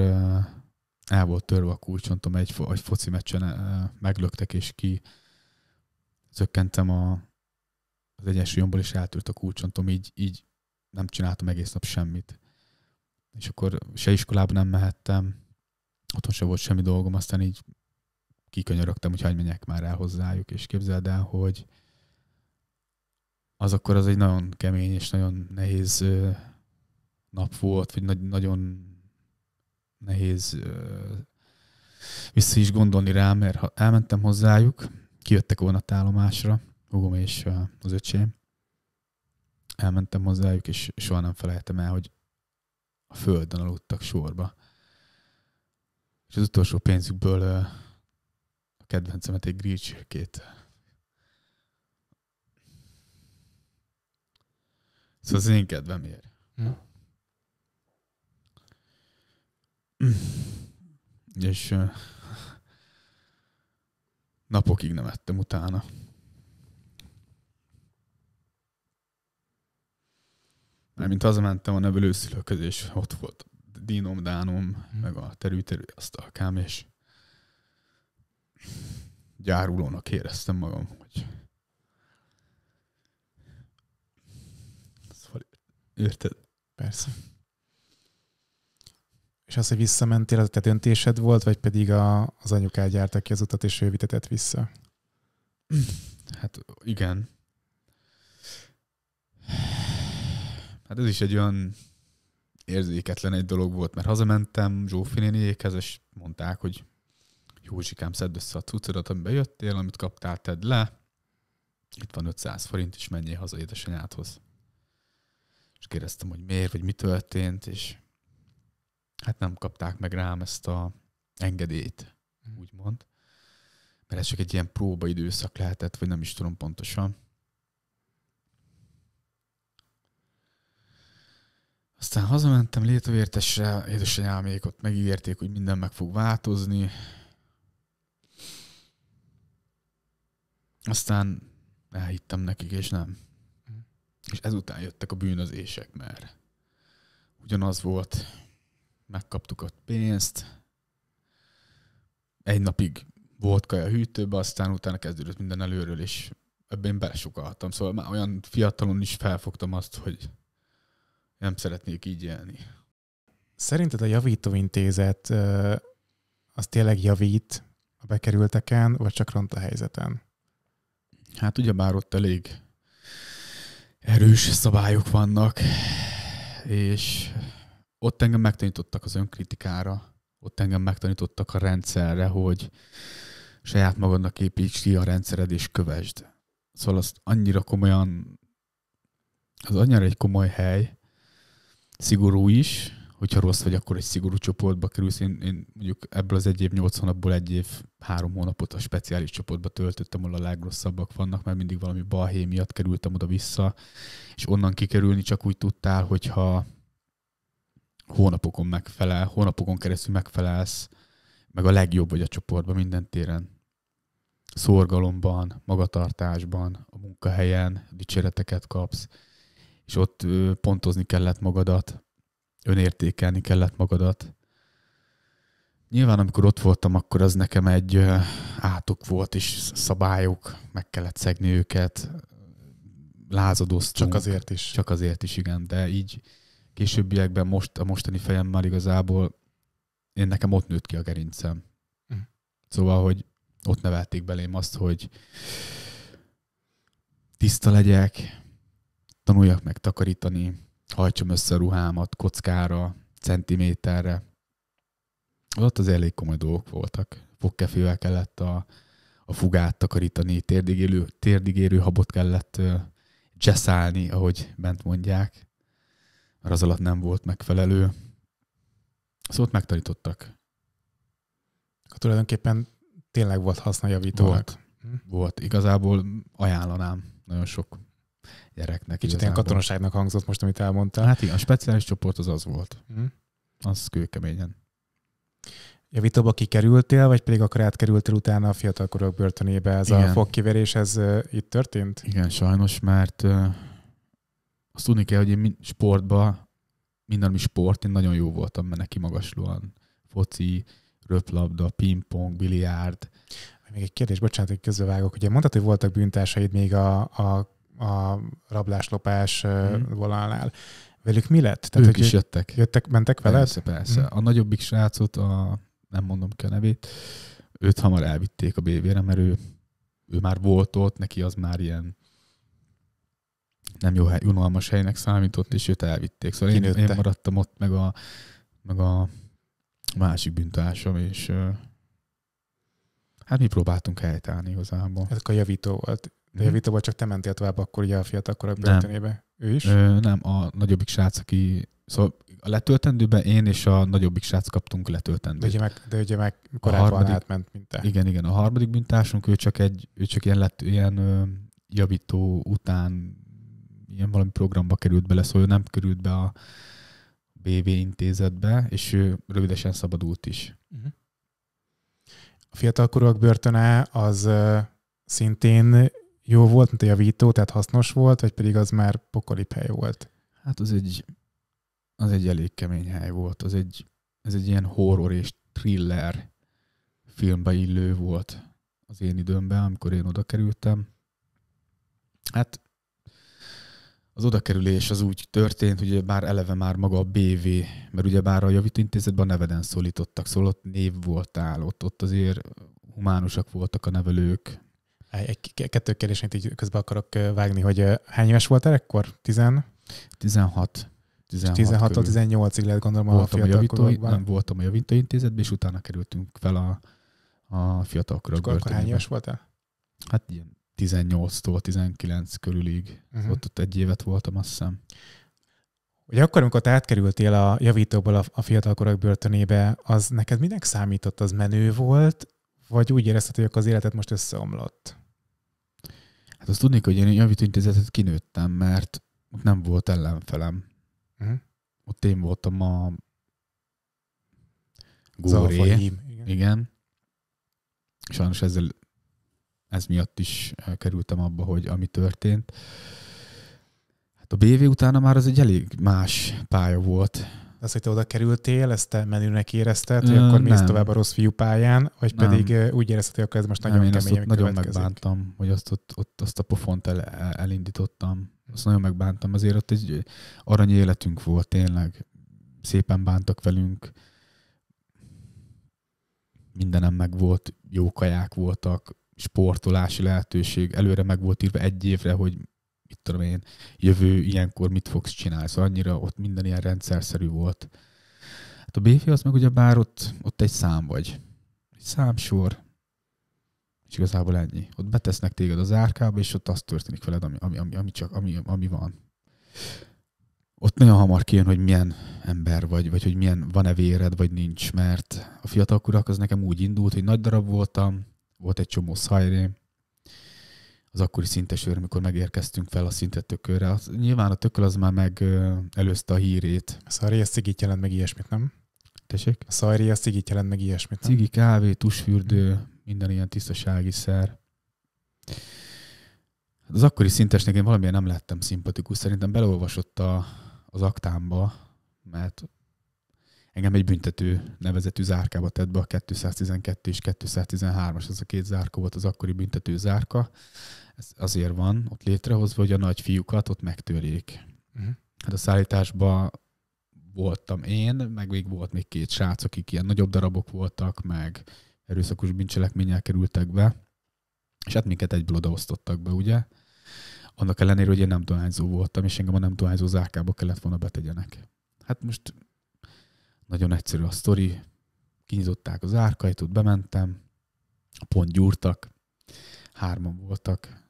el volt törve a kulcsontom, egy, fo- egy foci meccsen meglöktek, és ki zökkentem a, az egyensúlyomból, és eltűrt a kulcsontom, így, így nem csináltam egész nap semmit és akkor se iskolába nem mehettem, otthon se volt semmi dolgom, aztán így kikönyörögtem, hogy hagyj menjek már el hozzájuk, és képzeld el, hogy az akkor az egy nagyon kemény és nagyon nehéz nap volt, vagy nagy, nagyon nehéz vissza is gondolni rá, mert ha elmentem hozzájuk, kijöttek volna tálomásra, hugom és az öcsém, elmentem hozzájuk, és soha nem felejtem el, hogy a földön aludtak sorba. És az utolsó pénzükből a kedvencemet egy grillcsirkét. Szóval az én kedvemért. Mm. Hm. És napokig nem ettem utána. Mármint hazamentem a nevelőszülőköz, és ott volt Dínom, Dánom, hmm. meg a terülterű asztalkám, és gyárulónak éreztem magam, hogy szóval érted? Persze. És az, hogy visszamentél, az a te döntésed volt, vagy pedig a, az anyukád járta ki az utat, és ő vitetett vissza? Hát igen. Hát ez is egy olyan érzéketlen egy dolog volt, mert hazamentem Zsófi néniékhez, és mondták, hogy Józsikám, szedd össze a cuccodat, amiben jöttél, amit kaptál, tedd le. Itt van 500 forint, és menjél haza édesanyádhoz. És kérdeztem, hogy miért, vagy mi történt, és hát nem kapták meg rám ezt a engedélyt, mhm. úgymond. Mert ez csak egy ilyen próbaidőszak lehetett, vagy nem is tudom pontosan. Aztán hazamentem létavértesre, édesanyámék ott megígérték, hogy minden meg fog változni. Aztán elhittem nekik, és nem. És ezután jöttek a bűnözések, mert ugyanaz volt, megkaptuk a pénzt, egy napig volt kaja a hűtőbe, aztán utána kezdődött minden előről, és ebben belesokaltam. Szóval már olyan fiatalon is felfogtam azt, hogy nem szeretnék így élni. Szerinted a javítóintézet az tényleg javít a bekerülteken, vagy csak ront a helyzeten? Hát ugyebár ott elég erős szabályok vannak, és ott engem megtanítottak az önkritikára, ott engem megtanítottak a rendszerre, hogy saját magadnak építs ki a rendszered és kövesd. Szóval azt annyira komolyan, az annyira egy komoly hely, szigorú is, hogyha rossz vagy, akkor egy szigorú csoportba kerülsz. Én, én mondjuk ebből az egy év nyolc hónapból egy év három hónapot a speciális csoportba töltöttem, ahol a legrosszabbak vannak, mert mindig valami balhé miatt kerültem oda-vissza, és onnan kikerülni csak úgy tudtál, hogyha hónapokon megfelel, hónapokon keresztül megfelelsz, meg a legjobb vagy a csoportban minden téren. Szorgalomban, magatartásban, a munkahelyen dicséreteket kapsz és ott pontozni kellett magadat, önértékelni kellett magadat. Nyilván, amikor ott voltam, akkor az nekem egy átok volt, és szabályok, meg kellett szegni őket, lázadoztunk. Csak azért is. Csak azért is, igen, de így későbbiekben most, a mostani fejem már igazából én nekem ott nőtt ki a gerincem. Mm. Szóval, hogy ott nevelték belém azt, hogy tiszta legyek, tanuljak meg takarítani, hajtsam össze a ruhámat kockára, centiméterre. Ott az elég komoly dolgok voltak. Fogkefével kellett a, a fugát takarítani, térdigérő, térdigérő habot kellett cseszálni, ahogy bent mondják, mert az alatt nem volt megfelelő. Szóval ott megtanítottak. Tulajdonképpen tényleg volt haszna javítólag. Volt, hm? volt. Igazából ajánlanám nagyon sok gyereknek. Kicsit ilyen katonaságnak hangzott most, amit elmondtál. Hát igen, a speciális csoport az az volt. Mm. Az kőkeményen. Javitóba kikerültél, vagy pedig akkor átkerültél utána a fiatalkorok börtönébe? Ez igen. a fogkiverés, ez uh, itt történt? Igen, sajnos, mert uh, azt tudni kell, hogy én sportban, minden ami sport, én nagyon jó voltam mert neki magaslóan. Foci, röplabda, pingpong, biliárd. Még egy kérdés, bocsánat, hogy közbevágok. Ugye mondtad, hogy voltak bűntársaid még a, a a rablás-lopás mm. volánál. Velük mi lett? Tehát, ők is jöttek. Jöttek, mentek vele? Persze, persze. Mm. A nagyobbik srácot, a, nem mondom ki a nevét, őt hamar elvitték a BV-re, mert ő, ő már volt ott, neki az már ilyen nem jó hely, unalmas helynek számított, és őt elvitték. Szóval én, én, maradtam ott, meg a, meg a másik büntársam, és hát mi próbáltunk helytállni igazából. Ez a javító volt. De mhm. Vitóban csak te mentél tovább akkor ugye a korak börtönébe. Ő is? Ö, nem, a nagyobbik srác, aki... Szóval a letöltendőben én és a nagyobbik srác kaptunk letöltendőt. De ugye meg, de ugye meg korábban a harmadik, átment, mint te. Igen, igen. A harmadik büntársunk, ő csak egy, ő csak ilyen, lett, ilyen ö, javító után ilyen valami programba került bele, szóval ő nem került be a BV intézetbe, és ő rövidesen szabadult is. Uh-huh. A fiatalkorúak börtöne az ö, szintén jó volt, mint a javító, tehát hasznos volt, vagy pedig az már pokolibb hely volt? Hát az egy, az egy elég kemény hely volt. Az egy, ez egy ilyen horror és thriller filmbe illő volt az én időmben, amikor én oda kerültem. Hát az odakerülés az úgy történt, hogy már eleve már maga a BV, mert ugye bár a javítóintézetben a neveden szólítottak, szóval ott név voltál, ott, ott azért humánusak voltak a nevelők, egy, kettő kérdésnek így közbe akarok vágni, hogy hány éves voltál ekkor? Tizen? 16. 16 tól 18-ig lehet gondolom voltam a fiatalkorokban. Nem voltam a javítóintézetben, és utána kerültünk fel a, a fiatalkorok És akkor hány éves voltál? Hát ilyen 18-tól 19 körülig. Uh-huh. Ott, ott egy évet voltam, azt hiszem. Ugye akkor, amikor te átkerültél a javítóból a, a fiatalkorok börtönébe, az neked minek számított? Az menő volt, vagy úgy érezted, hogy az életed most összeomlott? Hát azt tudnék, hogy én javítóintézetet kinőttem, mert ott nem volt ellenfelem. Uh-huh. Ott én voltam a góré. Igen. igen. Sajnos ezzel ez miatt is kerültem abba, hogy ami történt. Hát a BV utána már az egy elég más pálya volt az, hogy te oda kerültél, ezt te menőnek érezted, hogy akkor mész tovább a rossz fiú pályán, vagy nem. pedig úgy érezted, hogy akkor ez most nagyon nem, kemény, én nagyon megbántam, hogy azt, ott, ott, azt a pofont el, elindítottam. Azt nagyon megbántam, azért ott egy arany életünk volt tényleg. Szépen bántak velünk, mindenem meg volt, jó kaják voltak, sportolási lehetőség, előre meg volt írva egy évre, hogy mit tudom én, jövő ilyenkor mit fogsz csinálni. Szóval annyira ott minden ilyen rendszerszerű volt. Hát a BFI az meg bár ott, ott egy szám vagy. Egy számsor, és igazából ennyi. Ott betesznek téged az árkába, és ott az történik veled, ami, ami, ami, ami, csak, ami, ami van. Ott nagyon hamar kijön, hogy milyen ember vagy, vagy hogy milyen van-e véred, vagy nincs, mert a fiatalkorak az nekem úgy indult, hogy nagy darab voltam, volt egy csomó szajrém, az akkori szintesőr, amikor megérkeztünk fel a szintet tökölre. nyilván a tököl az már meg előzte a hírét. A Szari cigit jelent meg ilyesmit, nem? Tessék? A Szari cigit jelent meg ilyesmit, nem? Cigi, kávé, tusfürdő, minden ilyen tisztasági szer. Az akkori szintesnek én valamilyen nem lettem szimpatikus. Szerintem beleolvasott a, az aktámba, mert engem egy büntető nevezetű zárkába tett be a 212 és 213-as, az a két zárka volt az akkori büntető zárka, ez azért van ott létrehozva, hogy a nagy fiúkat ott megtörjék. Uh-huh. Hát a szállításban voltam én, meg még volt még két srác, akik ilyen nagyobb darabok voltak, meg erőszakos bűncselekménnyel kerültek be, és hát minket egyből odaosztottak be, ugye? Annak ellenére, hogy én nem dohányzó voltam, és engem a nem dohányzó zárkába kellett volna betegyenek. Hát most nagyon egyszerű a sztori, kinyitották az árkajtót, bementem, pont gyúrtak, hárman voltak,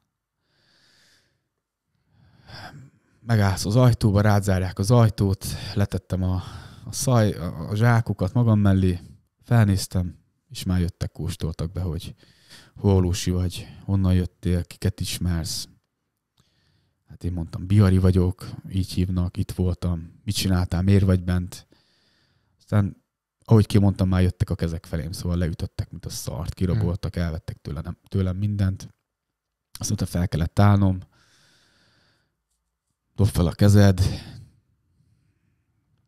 megállsz az ajtóba, rádzárják az ajtót, letettem a, a szaj, a, a zsákokat magam mellé, felnéztem, és már jöttek, kóstoltak be, hogy holósi vagy, honnan jöttél, kiket ismersz. Hát én mondtam, biari vagyok, így hívnak, itt voltam, mit csináltál, miért vagy bent. Aztán, ahogy kimondtam, már jöttek a kezek felém, szóval leütöttek, mint a szart, kiraboltak, elvettek tőlem, tőlem mindent. Azt mondta, fel kellett állnom, Dob fel a kezed.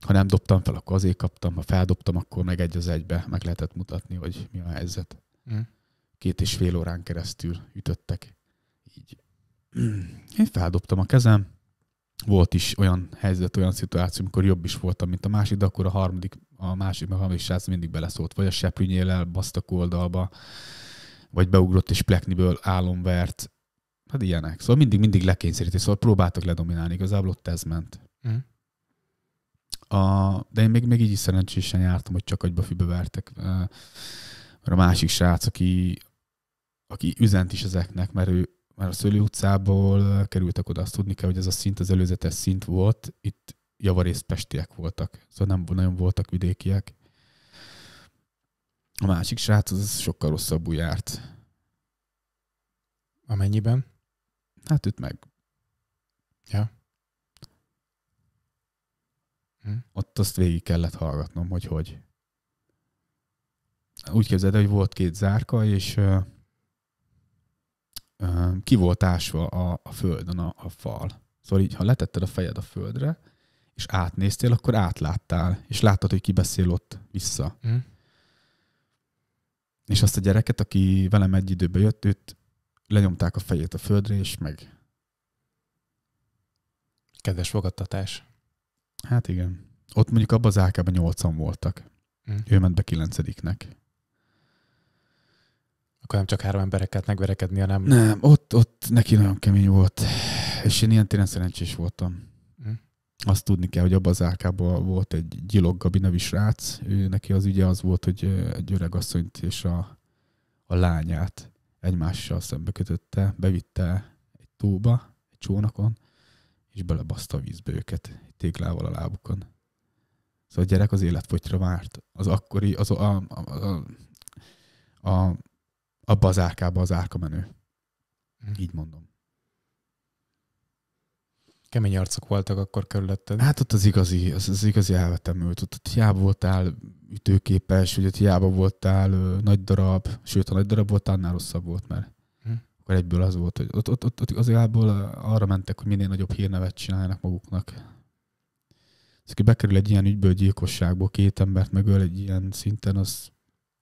Ha nem dobtam fel, akkor azért kaptam. Ha feldobtam, akkor meg egy az egybe meg lehetett mutatni, hogy mi a helyzet. Mm. Két és fél órán keresztül ütöttek. Így. [CLEARS THROAT] Én feldobtam a kezem. Volt is olyan helyzet, olyan szituáció, amikor jobb is voltam, mint a másik, de akkor a harmadik, a másik, meg a harmadik srác mindig beleszólt. Vagy a seprűnyél basztak oldalba, vagy beugrott és plekniből álomvert Hát ilyenek. Szóval mindig, mindig lekényszeríti, szóval próbáltak ledominálni, igazából ott ez ment. Mm. A, de én még, még így is szerencsésen jártam, hogy csak agyba fűbe vertek. Mert a másik srác, aki, aki üzent is ezeknek, mert ő már a Szőlő utcából kerültek oda, azt tudni kell, hogy ez a szint az előzetes szint volt, itt javarészt pestiek voltak, szóval nem nagyon voltak vidékiek. A másik srác az sokkal rosszabbul járt. Amennyiben? Hát üt meg. Ja. Hm? Ott azt végig kellett hallgatnom, hogy hogy. Úgy képzeld, hogy volt két zárka, és ö, ö, ki volt ásva a, a földön a, a fal. Szóval így, ha letetted a fejed a földre, és átnéztél, akkor átláttál, és láttad, hogy ki beszél ott vissza. Hm? És azt a gyereket, aki velem egy időben jött, őt lenyomták a fejét a földre, és meg... Kedves fogadtatás. Hát igen. Ott mondjuk abban az ákában nyolcan voltak. Mm. Ő ment be kilencediknek. Akkor nem csak három embereket megverekedni, hanem... Nem, ott, ott neki nagyon kemény volt. És én ilyen tényleg szerencsés voltam. Mm. Azt tudni kell, hogy abban az ákában volt egy gyilog Gabi nevű srác. Ő, neki az ügye az volt, hogy egy öreg asszonyt és a, a lányát egymással szembe kötötte, bevitte egy tóba, egy csónakon, és belebaszta a vízbe őket, egy téglával a lábukon. Szóval a gyerek az életfogytra várt. Az akkori, az a, a, a, a, a abba az az Mm. Így mondom kemény arcok voltak akkor körülötted. Hát ott az igazi, az, az igazi elvetemült. Ott, ott hiába voltál ütőképes, vagy ott hiába voltál ö, nagy darab, sőt, a nagy darab volt annál rosszabb volt, mert hm. akkor egyből az volt, hogy ott, ott, ott, ott igazából arra mentek, hogy minél nagyobb hírnevet csináljanak maguknak. Ez, szóval, aki bekerül egy ilyen ügyből, gyilkosságból, két embert megöl egy ilyen szinten, az...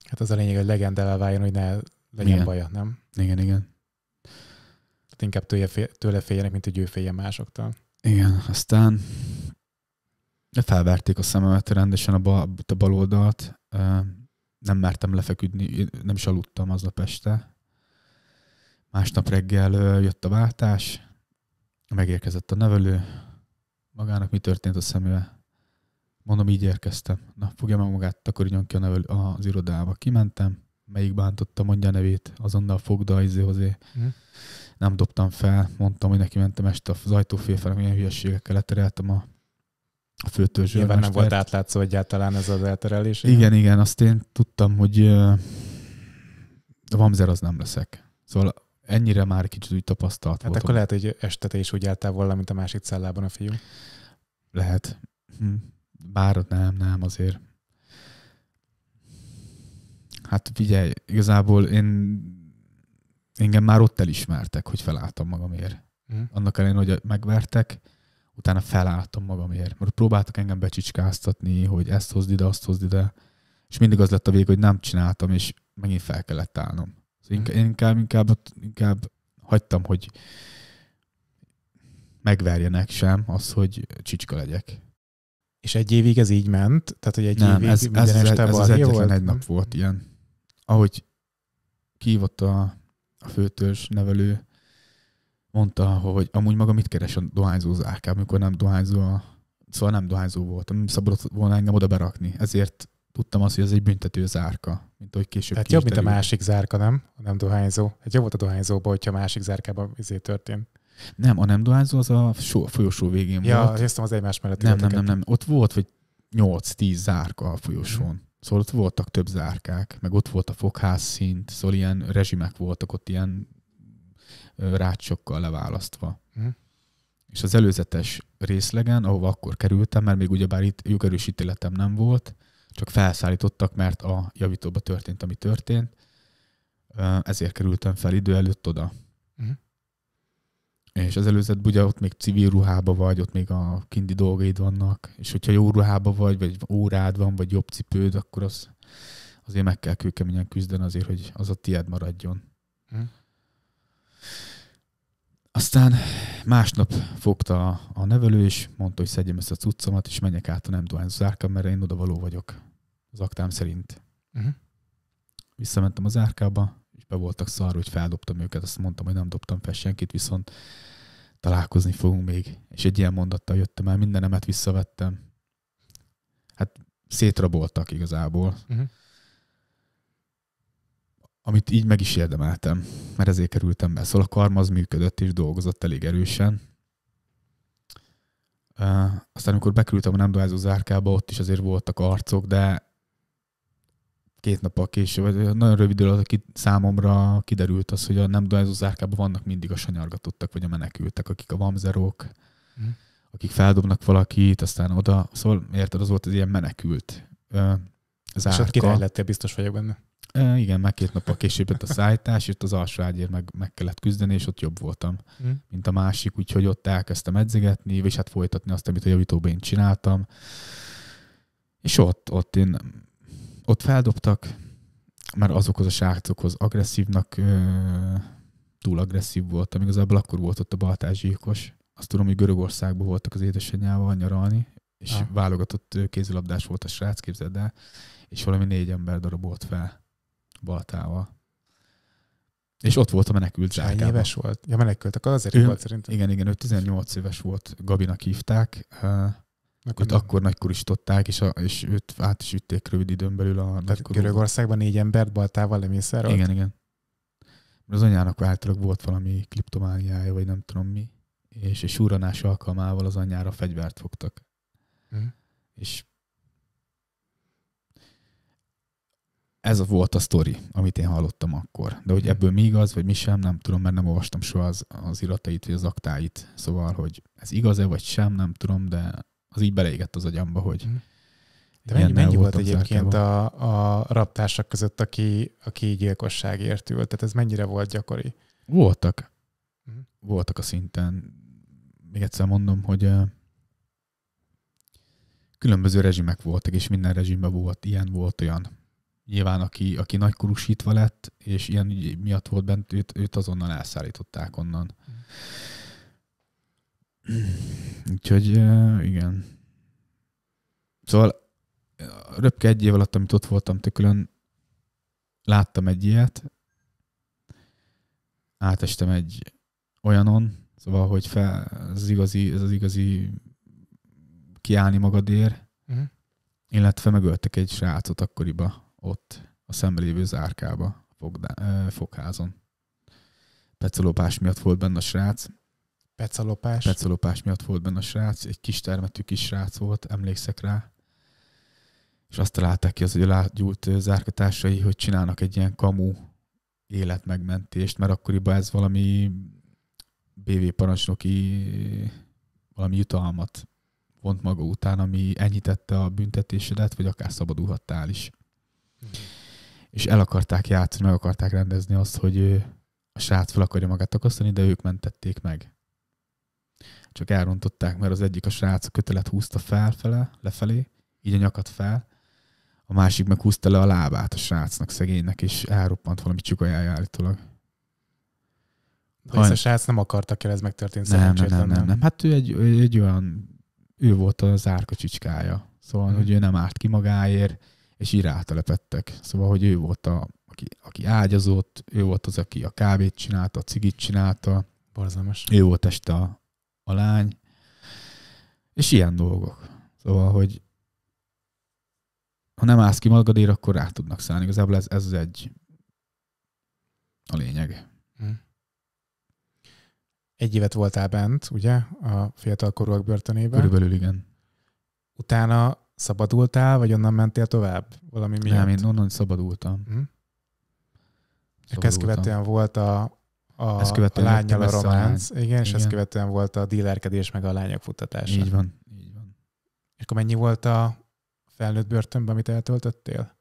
Hát az a lényeg, hogy legendelel váljon, hogy ne legyen Igen. baja, nem? Igen, igen mert inkább tőle, fél, tőle féljenek, mint hogy ő féljen másoktól. Igen, aztán felverték a szememet rendesen a, bal, a bal oldalt. Nem mertem lefeküdni, nem is aludtam aznap este. Másnap reggel jött a váltás, megérkezett a nevelő. Magának mi történt a szemével? Mondom, így érkeztem. Na, fogja meg magát, takarodjon ki a nevelő, az irodába. Kimentem, melyik bántotta, mondja a nevét, azonnal fogd a izéhozé. Mm nem dobtam fel, mondtam, hogy neki mentem este az ajtófélfelek, milyen hülyeségekkel letereltem a a Nyilván nem volt átlátszó egyáltalán ez az elterelés. Igen, igen, igen azt én tudtam, hogy a vamzer az nem leszek. Szóval ennyire már kicsit úgy tapasztalt hát voltam. akkor lehet, hogy este te is úgy álltál volna, mint a másik cellában a fiú. Lehet. Hm. Bár nem, nem, azért. Hát figyelj, igazából én engem már ott elismertek, hogy felálltam magamért. Mm. Annak ellenére, hogy megvertek, utána felálltam magamért. Mert próbáltak engem becsicskáztatni, hogy ezt hozd ide, azt hozd ide, és mindig az lett a vég, hogy nem csináltam, és megint fel kellett állnom. Szóval mm. Én inkább, inkább, inkább hagytam, hogy megverjenek sem az, hogy csicska legyek. És egy évig ez így ment? Tehát, hogy egy nem, évig ez, minden ez, este ez az egyetlen volt? egy nap volt ilyen. Ahogy kívott a a főtörzs nevelő mondta, hogy amúgy maga mit keres a dohányzó zárkában, amikor nem dohányzó a... Szóval nem dohányzó volt, nem szabadott volna engem oda berakni. Ezért tudtam azt, hogy ez egy büntető zárka, mint hogy később Tehát jobb, mint a másik zárka, nem? A nem dohányzó. Hát jobb volt a dohányzóban, hogyha a másik zárkában izé történt. Nem, a nem dohányzó az a folyosó végén ja, volt. Ja, hiszem az egymás mellett. Nem, nem, nem, nem. Ott volt, hogy 8-10 zárka a folyosón. Mm-hmm. Szóval ott voltak több zárkák, meg ott volt a fogház szint, szóval ilyen rezsimek voltak ott ilyen rácsokkal leválasztva. Mm. És az előzetes részlegen, ahova akkor kerültem, mert még ugyebár itt jogerős ítéletem nem volt, csak felszállítottak, mert a javítóba történt, ami történt, ezért kerültem fel idő előtt oda. És az előzet ugye ott még civil ruhába vagy, ott még a kindi dolgaid vannak, és hogyha jó ruhába vagy, vagy órád van, vagy jobb cipőd, akkor az, azért meg kell kőkeményen küzdeni azért, hogy az a tied maradjon. Hm. Aztán másnap fogta a, nevelő, és mondta, hogy szedjem ezt a cuccomat, és menjek át a nem dohányzó zárkába, mert én oda való vagyok. Az aktám szerint. Hm. Visszamentem az árkába, be voltak szar, hogy feldobtam őket, azt mondtam, hogy nem dobtam fel senkit, viszont találkozni fogunk még. És egy ilyen mondattal jöttem el, mindenemet visszavettem. Hát szétraboltak igazából. Uh-huh. Amit így meg is érdemeltem, mert ezért kerültem be. Szóval a karma az működött és dolgozott elég erősen. Uh, aztán amikor bekerültem a nem zárkába, ott is azért voltak arcok, de két nappal később, vagy nagyon rövid idő alatt számomra kiderült az, hogy a nem dohányzó zárkában vannak mindig a sanyargatottak, vagy a menekültek, akik a vamzerok, mm. akik feldobnak valakit, aztán oda, szóval érted, az volt az ilyen menekült ö, zárka. És király lettél, biztos vagyok benne. E, igen, meg két nappal később jött a szállítás, itt az alsó ágyért meg, meg kellett küzdeni, és ott jobb voltam, mm. mint a másik, úgyhogy ott elkezdtem edzegetni, és hát folytatni azt, amit a javítóban én csináltam. És ott, ott én ott feldobtak, már azokhoz a srácokhoz agresszívnak, túl agresszív voltam. Igazából akkor volt ott a baltázsíkos. Azt tudom, hogy Görögországban voltak az édesanyjával nyaralni, és ha. Ah. válogatott kézilabdás volt a srác, képzeld el, és valami négy ember darabolt fel baltával. És ott volt a menekült zsákában. éves volt? Ja, menekült, akkor azért ő, volt szerintem. Igen, igen, ő 18 éves volt, Gabinak hívták. Akkor, őt akkor nagykoristották, és, a, és őt át is ütték rövid időn belül a nagykorú. Görögországban négy embert baltával lemészárolt? Igen, igen. Az anyának általában volt valami kliptomániája, vagy nem tudom mi, és egy súranás alkalmával az anyára fegyvert fogtak. Mm. És ez volt a sztori, amit én hallottam akkor. De hogy mhm. ebből mi igaz, vagy mi sem, nem tudom, mert nem olvastam soha az, az iratait, vagy az aktáit. Szóval, hogy ez igaz-e, vagy sem, nem tudom, de az így beleégett az agyamba, hogy mm. De mennyi, mennyi volt egyébként a, a raptársak között, aki, aki gyilkosságért ült? Tehát ez mennyire volt gyakori? Voltak. Mm. Voltak a szinten. Még egyszer mondom, hogy különböző rezsimek voltak, és minden rezsimben volt ilyen, volt olyan. Nyilván, aki, aki nagykorúsítva lett, és ilyen miatt volt bent, őt, őt azonnal elszállították onnan. Mm. Úgyhogy igen. Szóval röpke egy év alatt, amit ott voltam tökülön, láttam egy ilyet, átestem egy olyanon, szóval, hogy fel, ez, az igazi, ez az igazi kiállni magadért, uh-huh. illetve megöltek egy srácot akkoriba ott, a szemben lévő zárkába, fogdá, fogházon. Pecolopás miatt volt benne a srác, Pecalopás. Pecalopás miatt volt benne a srác, egy kis termetű kis srác volt, emlékszek rá. És azt találták ki az, hogy a lágyult zárkatársai, hogy csinálnak egy ilyen kamu életmegmentést, mert akkoriban ez valami BV parancsnoki valami jutalmat vont maga után, ami enyhítette a büntetésedet, vagy akár szabadulhattál is. Mm. És el akarták játszani, meg akarták rendezni azt, hogy a srác fel akarja magát akasztani, de ők mentették meg csak elrontották, mert az egyik a srác a kötelet húzta felfele, lefelé, így a nyakat fel, a másik meg húzta le a lábát a srácnak, szegénynek, és elroppant valami csukajája állítólag. De Haj... a srác nem akarta kell, ez megtörtént nem, nem, nem, nem, nem. Hát ő egy, egy olyan, ő volt az árka csicskája. Szóval, hmm. hogy ő nem árt ki magáért, és így rátelepettek. Szóval, hogy ő volt, a, aki, aki ágyazott, ő volt az, aki a kávét csinálta, a cigit csinálta. Borzalmas. Ő volt este a, a lány, és ilyen dolgok. Szóval, hogy ha nem állsz ki magadért, akkor rá tudnak szállni. Igazából ez, ez az egy a lényeg. Hm. Egy évet voltál bent, ugye, a fiatalkorúak börtönében? Körülbelül igen. Utána szabadultál, vagy onnan mentél tovább? Valami miatt? Nem, én onnan szabadultam. Mm. szabadultam. Ezt követően volt a, a, ezt követően a lányjal a románc, a lány. igen, és igen. ezt követően volt a dílerkedés meg a lányok futtatása. Így van, így van. És akkor mennyi volt a felnőtt börtönben, amit eltöltöttél?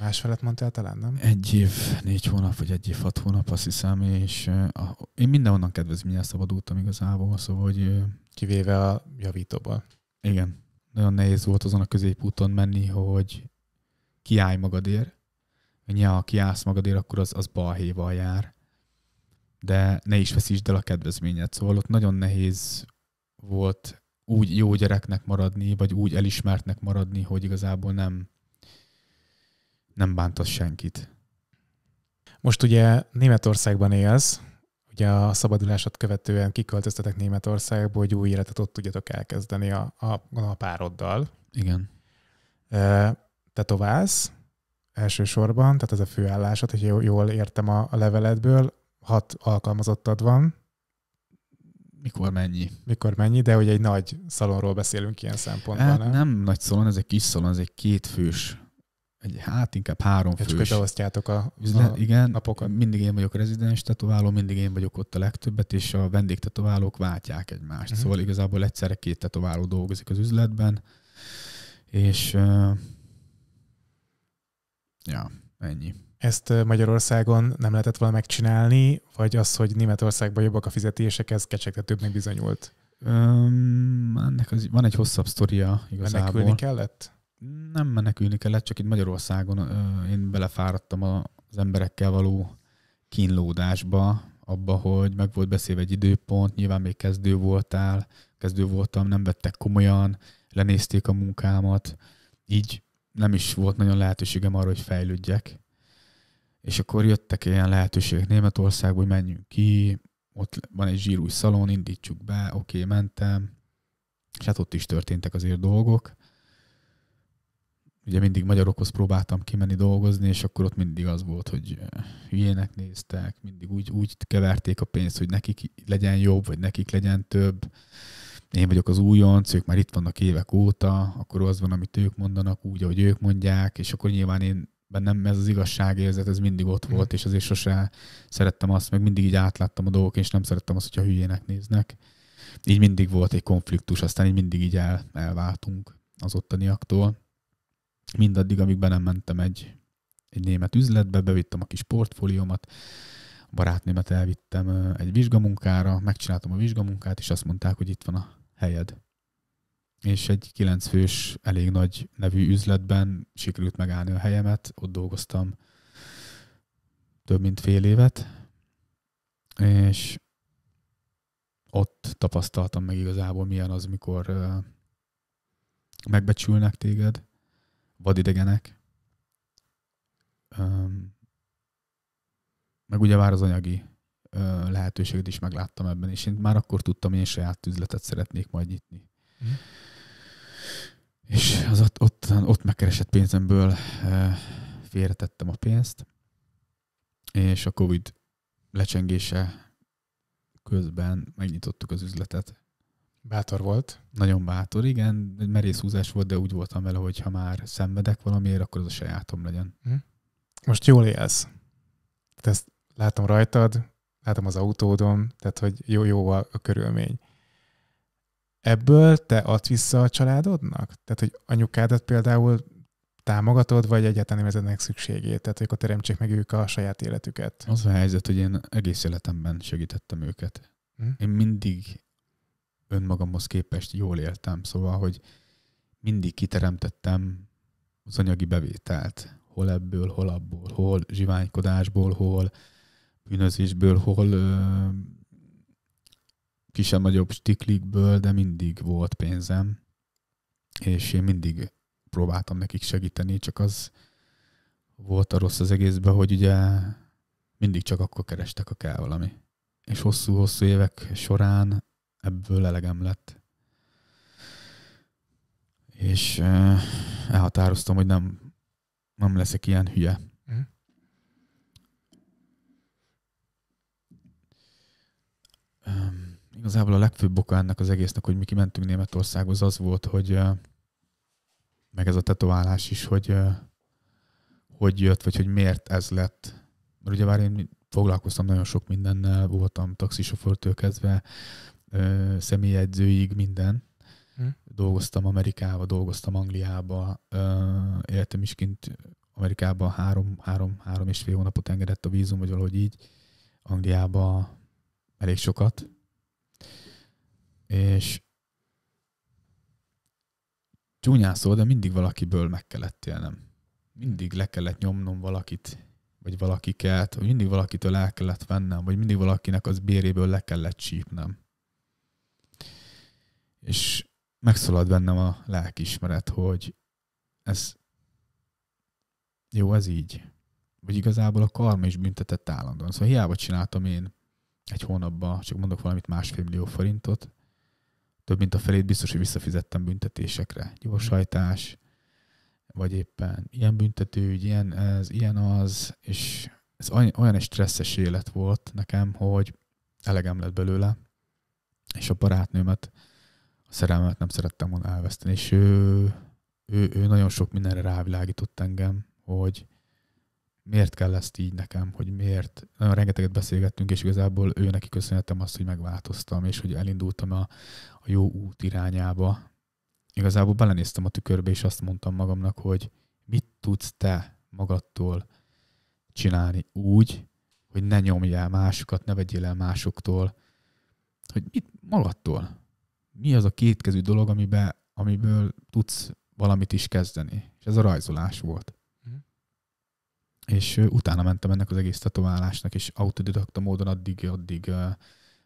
Másfelet mondtál talán, nem? Egy év, négy hónap, vagy egy év, hat hónap, azt hiszem, és a, én mindenhonnan kedvezményen szabadultam igazából, szóval, hogy... Kivéve a javítóban. Igen. Nagyon nehéz volt azon a középúton menni, hogy kiállj magadért, ja, aki állsz magadért, akkor az, az balhéval jár. De ne is veszítsd el a kedvezményed. Szóval ott nagyon nehéz volt úgy jó gyereknek maradni, vagy úgy elismertnek maradni, hogy igazából nem, nem bántasz senkit. Most ugye Németországban élsz, ugye a szabadulásot követően kiköltöztetek Németországba, hogy új életet ott tudjatok elkezdeni a, a, a pároddal. Igen. Te toválsz, elsősorban, tehát ez a főállásod, hogy jól értem a, leveledből, hat alkalmazottad van. Mikor mennyi? Mikor mennyi, de hogy egy nagy szalonról beszélünk ilyen szempontból, hát, nem? Nem nagy szalon, ez egy kis szalon, ez egy kétfős egy, hát inkább három fős. Csak beosztjátok a, üzlet, a igen, napokat. Mindig én vagyok a rezidens tetováló, mindig én vagyok ott a legtöbbet, és a vendégtetoválók váltják egymást. Uh-huh. Szóval igazából egyszerre két tetováló dolgozik az üzletben, és uh, Ja, ennyi. Ezt Magyarországon nem lehetett volna megcsinálni, vagy az, hogy Németországban jobbak a fizetések, ez kecsegtetőbbnek bizonyult? Um, ennek az, van egy hosszabb sztoria igazából. Menekülni kellett? Nem menekülni kellett, csak itt Magyarországon uh, én belefáradtam az emberekkel való kínlódásba, abba, hogy meg volt beszélve egy időpont, nyilván még kezdő voltál, kezdő voltam, nem vettek komolyan, lenézték a munkámat, így nem is volt nagyon lehetőségem arra, hogy fejlődjek. És akkor jöttek ilyen lehetőségek Németországba, hogy menjünk ki, ott van egy zsírúj szalon, indítsuk be, oké, okay, mentem, és hát ott is történtek azért dolgok. Ugye mindig magyarokhoz próbáltam kimenni dolgozni, és akkor ott mindig az volt, hogy eh, hülyének néztek, mindig úgy, úgy keverték a pénzt, hogy nekik legyen jobb, vagy nekik legyen több én vagyok az újonc, ők már itt vannak évek óta, akkor az van, amit ők mondanak, úgy, ahogy ők mondják, és akkor nyilván én bennem ez az igazságérzet, ez mindig ott volt, és azért sose szerettem azt, meg mindig így átláttam a dolgok, és nem szerettem azt, hogyha hülyének néznek. Így mindig volt egy konfliktus, aztán így mindig így el, elváltunk az ottaniaktól. Mindaddig, amíg be nem mentem egy, egy német üzletbe, bevittem a kis portfóliómat, barátnémet elvittem egy vizsgamunkára, megcsináltam a vizsgamunkát, és azt mondták, hogy itt van a helyed. És egy kilencfős, elég nagy nevű üzletben sikerült megállni a helyemet, ott dolgoztam több mint fél évet, és ott tapasztaltam meg igazából milyen az, mikor megbecsülnek téged, vadidegenek, meg ugye vár az anyagi lehetőséget is megláttam ebben, és én már akkor tudtam, én saját üzletet szeretnék majd nyitni. Mm. És az ott, ott, ott megkeresett pénzemből félretettem a pénzt, és a Covid lecsengése közben megnyitottuk az üzletet. Bátor volt. Nagyon bátor, igen. Egy merész húzás volt, de úgy voltam vele, hogy ha már szenvedek valamiért, akkor az a sajátom legyen. Mhm. Most jól élsz. Te ezt látom rajtad, látom az autódon, tehát hogy jó, jó a, a körülmény. Ebből te adsz vissza a családodnak? Tehát, hogy anyukádat például támogatod, vagy egyáltalán nem ezeknek szükségét? Tehát, hogy akkor teremtsék meg ők a saját életüket. Az a helyzet, hogy én egész életemben segítettem őket. Hm? Én mindig önmagamhoz képest jól éltem, szóval, hogy mindig kiteremtettem az anyagi bevételt, hol ebből, hol abból, hol zsiványkodásból, hol bűnözésből, hol ö, kisebb-nagyobb stiklikből, de mindig volt pénzem, és én mindig próbáltam nekik segíteni, csak az volt a rossz az egészben, hogy ugye mindig csak akkor kerestek, a kell valami. És hosszú-hosszú évek során ebből elegem lett. És elhatároztam, hogy nem, nem leszek ilyen hülye um, igazából a legfőbb oka ennek az egésznek, hogy mi kimentünk Németországba, az az volt, hogy uh, meg ez a tetoválás is, hogy uh, hogy jött, vagy hogy miért ez lett. Mert ugye már én foglalkoztam nagyon sok mindennel, voltam taxisofőrtől kezdve, uh, személyedzőig, minden. Hm. Dolgoztam Amerikába, dolgoztam Angliába, éltem is kint Amerikában három, három, három és fél hónapot engedett a vízum, vagy valahogy így. Angliába elég sokat, és csúnyán szó, de mindig valakiből meg kellett élnem. Mindig le kellett nyomnom valakit, vagy valakiket, vagy mindig valakitől el kellett vennem, vagy mindig valakinek az béréből le kellett csípnem. És megszólalt bennem a lelkiismeret, hogy ez jó, ez így. Vagy igazából a karma is büntetett állandóan. Szóval hiába csináltam én egy hónapban, csak mondok valamit, másfél millió forintot. Több mint a felét biztos, hogy visszafizettem büntetésekre. Gyorsajtás, mhm. vagy éppen ilyen büntetőügy, ilyen ez, ilyen az, és ez olyan egy stresszes élet volt nekem, hogy elegem lett belőle, és a barátnőmet, a szerelmet nem szerettem volna elveszteni, és ő, ő, ő nagyon sok mindenre rávilágított engem, hogy miért kell ezt így nekem, hogy miért. Nagyon rengeteget beszélgettünk, és igazából ő neki köszönhetem azt, hogy megváltoztam, és hogy elindultam a, a jó út irányába. Igazából belenéztem a tükörbe, és azt mondtam magamnak, hogy mit tudsz te magadtól csinálni úgy, hogy ne nyomj el másokat, ne vegyél el másoktól, hogy mit magadtól. Mi az a kétkezű dolog, amiben, amiből tudsz valamit is kezdeni. És ez a rajzolás volt és utána mentem ennek az egész tetoválásnak, és autodidakta módon addig-addig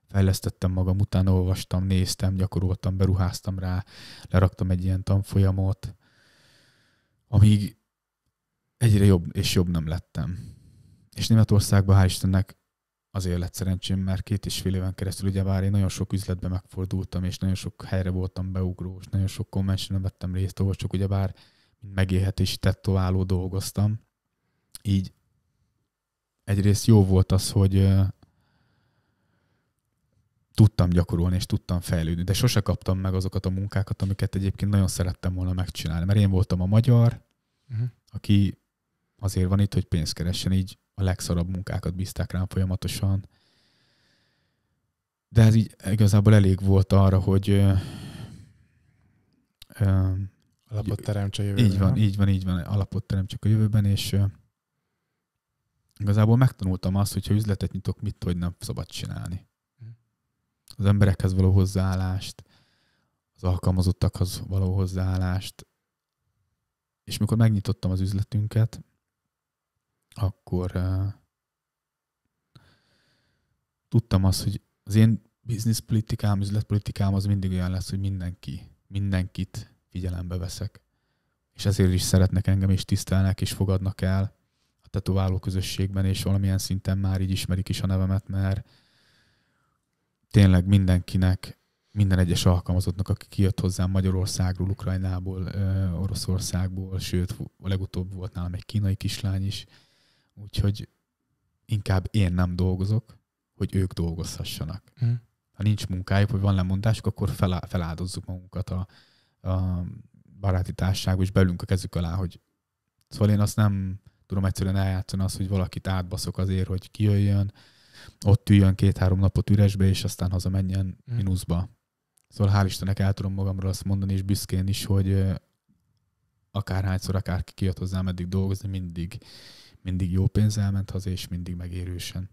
fejlesztettem magam, utána olvastam, néztem, gyakoroltam, beruháztam rá, leraktam egy ilyen tanfolyamot, amíg egyre jobb és jobb nem lettem. És Németországban hál' Istennek azért lett szerencsém, mert két és fél éven keresztül bár én nagyon sok üzletbe megfordultam, és nagyon sok helyre voltam beugró, és nagyon sok konvencionen vettem részt, ahol csak bár megélhetési tetováló dolgoztam így egyrészt jó volt az, hogy tudtam gyakorolni, és tudtam fejlődni, de sose kaptam meg azokat a munkákat, amiket egyébként nagyon szerettem volna megcsinálni, mert én voltam a magyar, uh-huh. aki azért van itt, hogy pénzt keressen, így a legszarabb munkákat bízták rám folyamatosan. De ez így igazából elég volt arra, hogy alapot teremts a jövőben. Így van, így van, így van, alapot teremtsek a jövőben, és Igazából megtanultam azt, hogyha üzletet nyitok, mit hogy nem szabad csinálni. Hm. Az emberekhez való hozzáállást, az alkalmazottakhoz való hozzáállást. És mikor megnyitottam az üzletünket, akkor uh, tudtam azt, hogy az én bizniszpolitikám, üzletpolitikám az mindig olyan lesz, hogy mindenki, mindenkit figyelembe veszek. És ezért is szeretnek engem, és tisztelnek, és fogadnak el tetováló közösségben, és valamilyen szinten már így ismerik is a nevemet, mert tényleg mindenkinek, minden egyes alkalmazottnak, aki kijött hozzám Magyarországról, Ukrajnából, Oroszországból, sőt, a legutóbb volt nálam egy kínai kislány is, úgyhogy inkább én nem dolgozok, hogy ők dolgozhassanak. Mm. Ha nincs munkájuk, vagy van lemondásuk, akkor felá, feláldozzuk magunkat a, a baráti társágba, és belünk a kezük alá, hogy szóval én azt nem tudom egyszerűen eljátszani azt, hogy valakit átbaszok azért, hogy kijöjjön, ott üljön két-három napot üresbe, és aztán haza menjen mm. mínuszba. Szóval hál' Istennek el tudom magamról azt mondani, és büszkén is, hogy akárhányszor akárki kijött hozzám eddig dolgozni, mindig, mindig jó pénzzel ment haza, és mindig megérősen.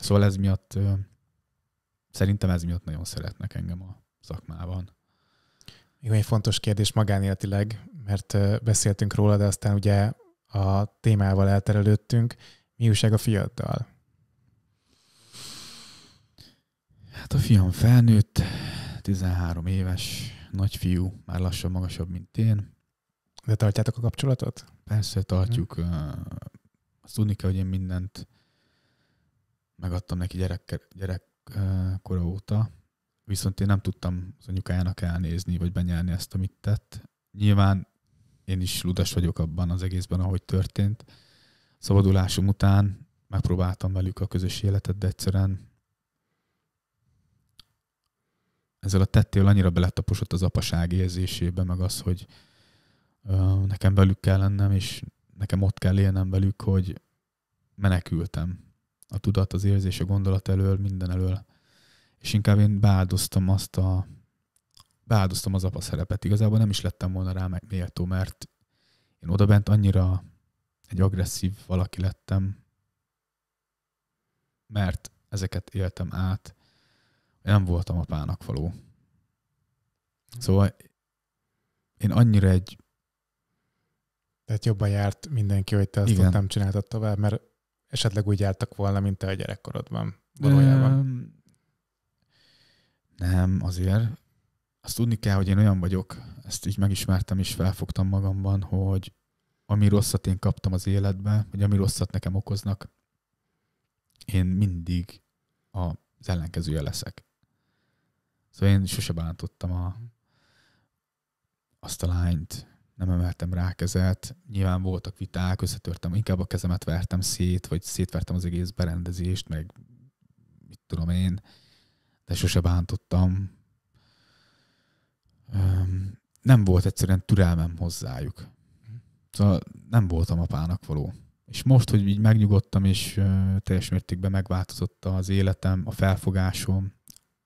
Szóval ez miatt, szerintem ez miatt nagyon szeretnek engem a szakmában. Még egy fontos kérdés magánéletileg, mert beszéltünk róla, de aztán ugye a témával elterelődtünk. Mi újság a fiaddal? Hát a fiam felnőtt, 13 éves, nagyfiú, már lassan magasabb, mint én. De tartjátok a kapcsolatot? Persze, tartjuk. Hm. Azt tudni kell, hogy én mindent megadtam neki gyerek, gyerekkora óta, viszont én nem tudtam az anyukájának elnézni, vagy benyelni ezt, amit tett. Nyilván én is ludas vagyok abban az egészben, ahogy történt. Szabadulásom után megpróbáltam velük a közös életet, de egyszerűen ezzel a tettél annyira beletaposott az apaság érzésébe, meg az, hogy nekem velük kell lennem, és nekem ott kell élnem velük, hogy menekültem a tudat, az érzés, a gondolat elől, minden elől. És inkább én beáldoztam azt a beáldoztam az apa szerepet. Igazából nem is lettem volna rá méltó, mert én odabent annyira egy agresszív valaki lettem, mert ezeket éltem át, nem voltam apának való. Szóval én annyira egy... Tehát jobban járt mindenki, hogy te azt Igen. nem csináltad tovább, mert esetleg úgy jártak volna, mint te a gyerekkorodban valójában. nem azért azt tudni kell, hogy én olyan vagyok, ezt így megismertem és felfogtam magamban, hogy ami rosszat én kaptam az életbe, vagy ami rosszat nekem okoznak, én mindig az ellenkezője leszek. Szóval én sose bántottam a, azt a lányt, nem emeltem rá kezet. Nyilván voltak viták, összetörtem, inkább a kezemet vertem szét, vagy szétvertem az egész berendezést, meg mit tudom én, de sose bántottam, nem volt egyszerűen türelmem hozzájuk. Szóval nem voltam apának való. És most, hogy így megnyugodtam, és teljes mértékben megváltozott az életem, a felfogásom,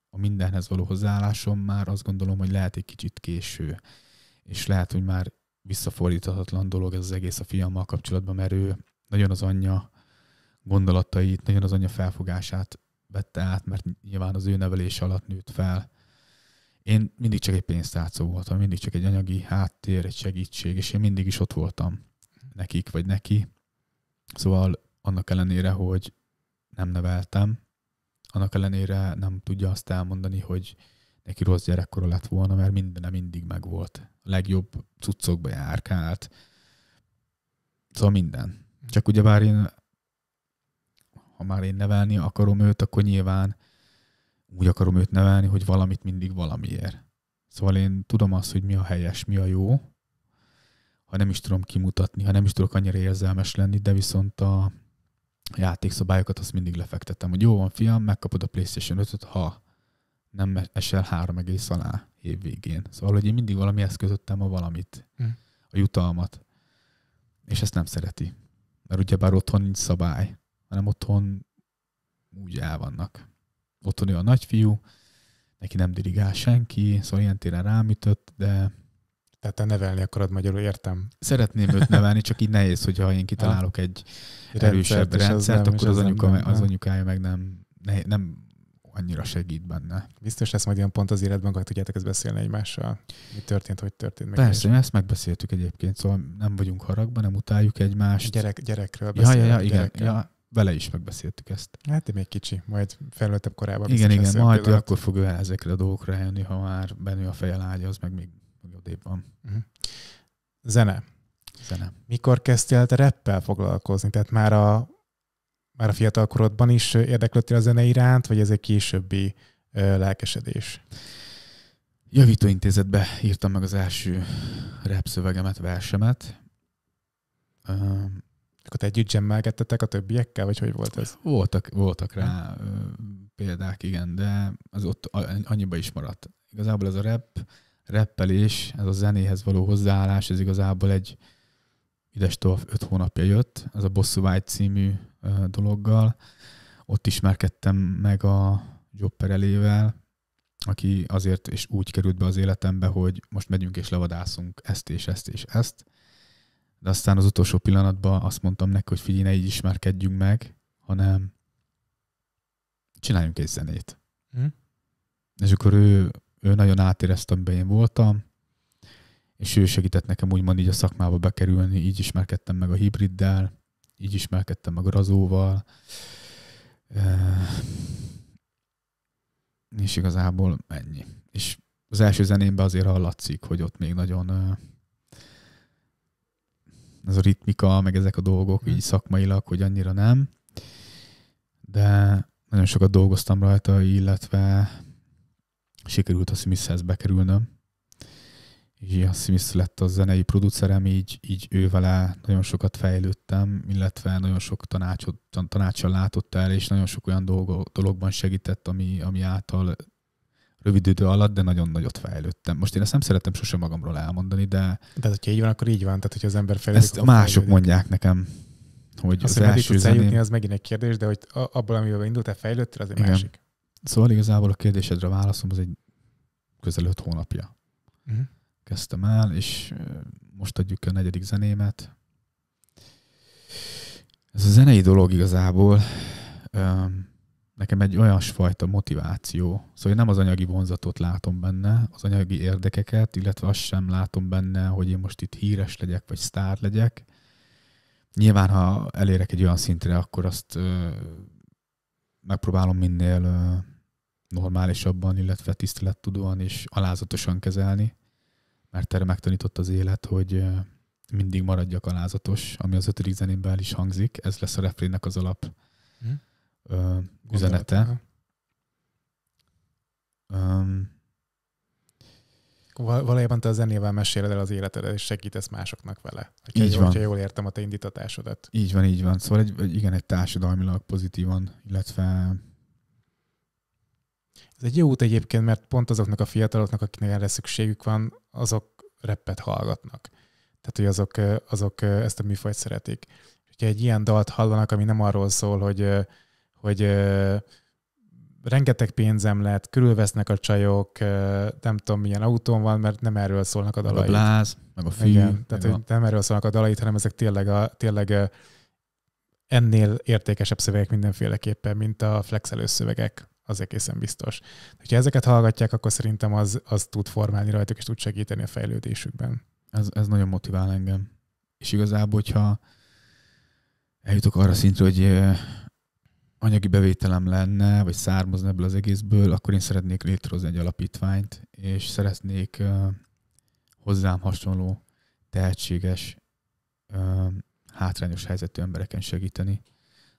a mindenhez való hozzáállásom, már azt gondolom, hogy lehet egy kicsit késő. És lehet, hogy már visszafordíthatatlan dolog ez az egész a fiammal kapcsolatban, mert ő nagyon az anyja gondolatait, nagyon az anyja felfogását vette át, mert nyilván az ő nevelés alatt nőtt fel, én mindig csak egy pénztárcó voltam, mindig csak egy anyagi háttér, egy segítség, és én mindig is ott voltam nekik vagy neki. Szóval annak ellenére, hogy nem neveltem, annak ellenére nem tudja azt elmondani, hogy neki rossz gyerekkora lett volna, mert mindene mindig megvolt. A legjobb cuccokba járkált. Szóval minden. Csak ugye bár én, ha már én nevelni akarom őt, akkor nyilván úgy akarom őt nevelni, hogy valamit mindig valamiért. Szóval én tudom azt, hogy mi a helyes, mi a jó, ha nem is tudom kimutatni, ha nem is tudok annyira érzelmes lenni, de viszont a játékszabályokat azt mindig lefektetem, hogy jó van fiam, megkapod a PlayStation 5-öt, ha nem esel három egész alá év végén. Szóval, hogy én mindig valami eszközöttem a valamit, hm. a jutalmat. És ezt nem szereti. Mert ugyebár otthon nincs szabály, hanem otthon úgy el vannak otthon ő a nagyfiú, neki nem dirigál senki, szóval ilyen téren rám ütött, de... Tehát te nevelni akarod magyarul, értem. Szeretném őt [LAUGHS] nevelni, csak így nehéz, hogyha én kitalálok ah. egy Rendszert, erősebb rendszert, nem, akkor az, az, anyuka, nem, az anyukája meg nem, nem annyira segít benne. Biztos lesz majd olyan pont az életben, hogy tudjátok ezt beszélni egymással. Mi történt, hogy történt. Meg Persze, mi ezt megbeszéltük egyébként, szóval nem vagyunk haragban, nem utáljuk egymást. Gyerek, gyerekről beszélünk. Ja, ja, ja, igen. Ja, vele is megbeszéltük ezt. Hát én még kicsi, majd felnőttebb korában. Igen, igen, majd ő akkor fog ő ezekre a dolgokra jönni, ha már benő a feje lágy, az meg még, még odébb van. Uh-huh. Zene. Zene. Mikor kezdtél te reppel foglalkozni? Tehát már a, már a fiatal korodban is érdeklődtél a zene iránt, vagy ez egy későbbi ö, lelkesedés? Javítóintézetbe írtam meg az első repszövegemet, versemet akkor együtt zsemmelgettetek a többiekkel, vagy hogy volt ez? Voltak, voltak rá példák, igen, de az ott annyiba is maradt. Igazából ez a rep, reppelés, ez a zenéhez való hozzáállás, ez igazából egy ides tovább öt hónapja jött, ez a Bosszú Vágy című dologgal. Ott ismerkedtem meg a Jobb elével, aki azért és úgy került be az életembe, hogy most megyünk és levadászunk ezt és ezt és ezt de aztán az utolsó pillanatban azt mondtam neki, hogy figyelj, ne így ismerkedjünk meg, hanem csináljunk egy zenét. Hm? És akkor ő, ő nagyon átérezte, amiben én voltam, és ő segített nekem úgymond így a szakmába bekerülni, így ismerkedtem meg a hibriddel, így ismerkedtem meg a razóval, eh, és igazából ennyi. És az első zenémben azért hallatszik, hogy ott még nagyon eh, ez a ritmika, meg ezek a dolgok, így mhm. szakmailag, hogy annyira nem. De nagyon sokat dolgoztam rajta, illetve sikerült a Smithhez bekerülnöm. És a Smith lett a zenei producerem, így, így ő vele nagyon sokat fejlődtem, illetve nagyon sok tanácsot, tanácsal látott el, és nagyon sok olyan dolgo, dologban segített, ami, ami által rövid idő alatt, de nagyon nagyot fejlődtem. Most én ezt nem szeretem sosem magamról elmondani, de... De hát, hogyha így van, akkor így van, tehát hogy az ember fejlődik. Ezt mások fejlődik. mondják nekem, hogy Azt, az hogy első tudsz zeném... eljutni, az megint egy kérdés, de hogy abból, amivel indultál, fejlődtél, az egy Igen. másik. Szóval igazából a kérdésedre válaszom, az egy közel öt hónapja. Uh-huh. Kezdtem el, és most adjuk a negyedik zenémet. Ez a zenei dolog igazából um, nekem egy olyasfajta motiváció. Szóval én nem az anyagi vonzatot látom benne, az anyagi érdekeket, illetve azt sem látom benne, hogy én most itt híres legyek, vagy sztár legyek. Nyilván, ha elérek egy olyan szintre, akkor azt ö, megpróbálom minél ö, normálisabban, illetve tisztelettudóan és alázatosan kezelni, mert erre megtanított az élet, hogy ö, mindig maradjak alázatos, ami az ötödik zenémben is hangzik, ez lesz a refrénnek az alap. Hm ö, üzenete. Um, Val- valójában te a zenével meséled el az életedet, és segítesz másoknak vele. Hogyha így jól, van. Hogyha jól értem a te indítatásodat. Így van, így van. Szóval egy, igen, egy társadalmilag pozitívan, illetve ez egy jó út egyébként, mert pont azoknak a fiataloknak, akiknek erre szükségük van, azok reppet hallgatnak. Tehát, hogy azok, azok ezt a műfajt szeretik. Hogyha egy ilyen dalt hallanak, ami nem arról szól, hogy hogy rengeteg pénzem lett, körülvesznek a csajok, nem tudom milyen autón van, mert nem erről szólnak a dalait. a bláz, meg a fű. Igen, tehát hogy a... nem erről szólnak a dalait, hanem ezek tényleg, a, tényleg ennél értékesebb szövegek mindenféleképpen, mint a flexelő szövegek az egészen biztos. Ha ezeket hallgatják, akkor szerintem az, az tud formálni rajtuk, és tud segíteni a fejlődésükben. Ez, ez nagyon motivál engem. És igazából, hogyha eljutok arra szintre, hogy anyagi bevételem lenne, vagy származna ebből az egészből, akkor én szeretnék létrehozni egy alapítványt, és szeretnék uh, hozzám hasonló tehetséges, uh, hátrányos helyzetű embereken segíteni.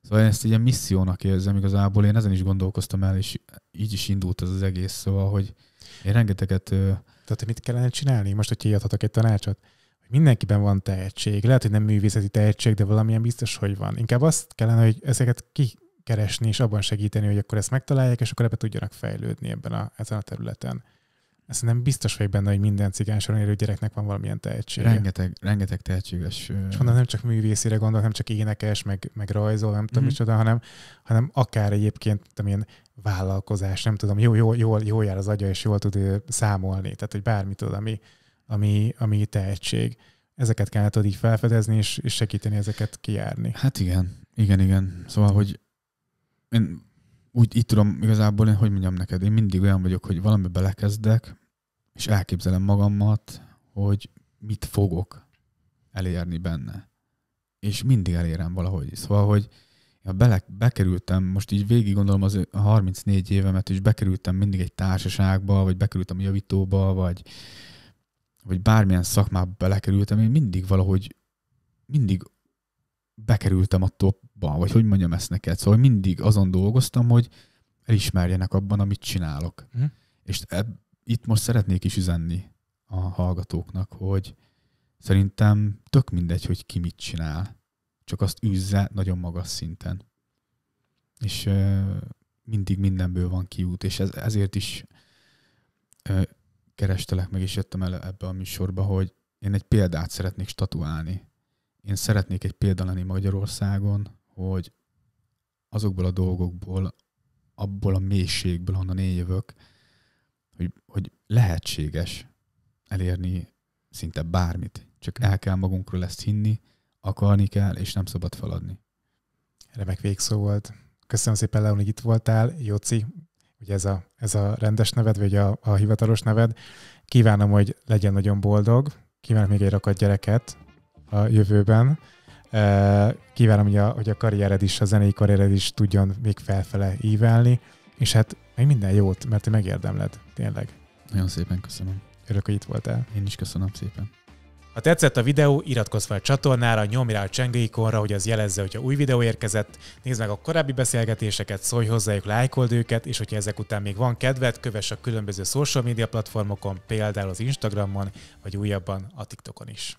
Szóval én ezt ilyen missziónak érzem igazából, én ezen is gondolkoztam el, és így is indult ez az egész, szóval, hogy én rengeteget... Uh, Tehát mit kellene csinálni? Most, hogyha adhatok egy tanácsot, mindenkiben van tehetség, lehet, hogy nem művészeti tehetség, de valamilyen biztos, hogy van. Inkább azt kellene, hogy ezeket ki, keresni, és abban segíteni, hogy akkor ezt megtalálják, és akkor ebbe tudjanak fejlődni ebben a, ezen a területen. Ezt nem biztos vagy benne, hogy minden cigánysoron élő gyereknek van valamilyen tehetség. Rengeteg, rengeteg tehetséges. És mondom, nem csak művészére gondolok, nem csak énekes, meg, meg rajzol, nem tudom mm-hmm. micsoda, hanem, hanem akár egyébként, tudom, ilyen vállalkozás, nem tudom, jó, jó, jól, jól jár az agya, és jól tud számolni. Tehát, hogy bármit tud, ami, ami, ami tehetség. Ezeket kell tudod így felfedezni, és, és segíteni ezeket kijárni. Hát igen, igen, igen. Szóval, hogy én úgy itt tudom igazából, én hogy mondjam neked, én mindig olyan vagyok, hogy valami belekezdek, és elképzelem magamat, hogy mit fogok elérni benne. És mindig elérem valahogy. Szóval, hogy ha bele, bekerültem, most így végig gondolom az 34 évemet, és bekerültem mindig egy társaságba, vagy bekerültem a javítóba, vagy, vagy bármilyen szakmába belekerültem, én mindig valahogy mindig bekerültem a top abban, vagy hogy mondjam ezt neked. Szóval mindig azon dolgoztam, hogy elismerjenek abban, amit csinálok. Mm. És eb, itt most szeretnék is üzenni a hallgatóknak, hogy szerintem tök mindegy, hogy ki mit csinál, csak azt üzze nagyon magas szinten. És ö, mindig mindenből van kiút, és ez, ezért is ö, kerestelek meg, és jöttem el ebbe a műsorba, hogy én egy példát szeretnék statuálni. Én szeretnék egy példa lenni Magyarországon, hogy azokból a dolgokból, abból a mélységből, honnan én jövök, hogy, hogy lehetséges elérni szinte bármit. Csak el kell magunkról ezt hinni, akarni kell, és nem szabad feladni. Remek végszó volt. Köszönöm szépen, Leon, hogy itt voltál. Jóci, ugye ez a, ez a rendes neved, vagy a, a hivatalos neved. Kívánom, hogy legyen nagyon boldog. Kívánok még egy rakat gyereket a jövőben Kívánom, hogy a, hogy a karriered is, a zenei karriered is tudjon még felfele ívelni, és hát még minden jót, mert te megérdemled, tényleg. Nagyon szépen köszönöm. Örök, hogy itt voltál. Én is köszönöm szépen. Ha tetszett a videó, iratkozz fel a csatornára, nyomj rá a csengő ikonra, hogy az jelezze, hogyha új videó érkezett, nézd meg a korábbi beszélgetéseket, szólj hozzájuk, lájkold őket, és hogyha ezek után még van kedved, kövess a különböző social media platformokon, például az Instagramon, vagy újabban a TikTokon is.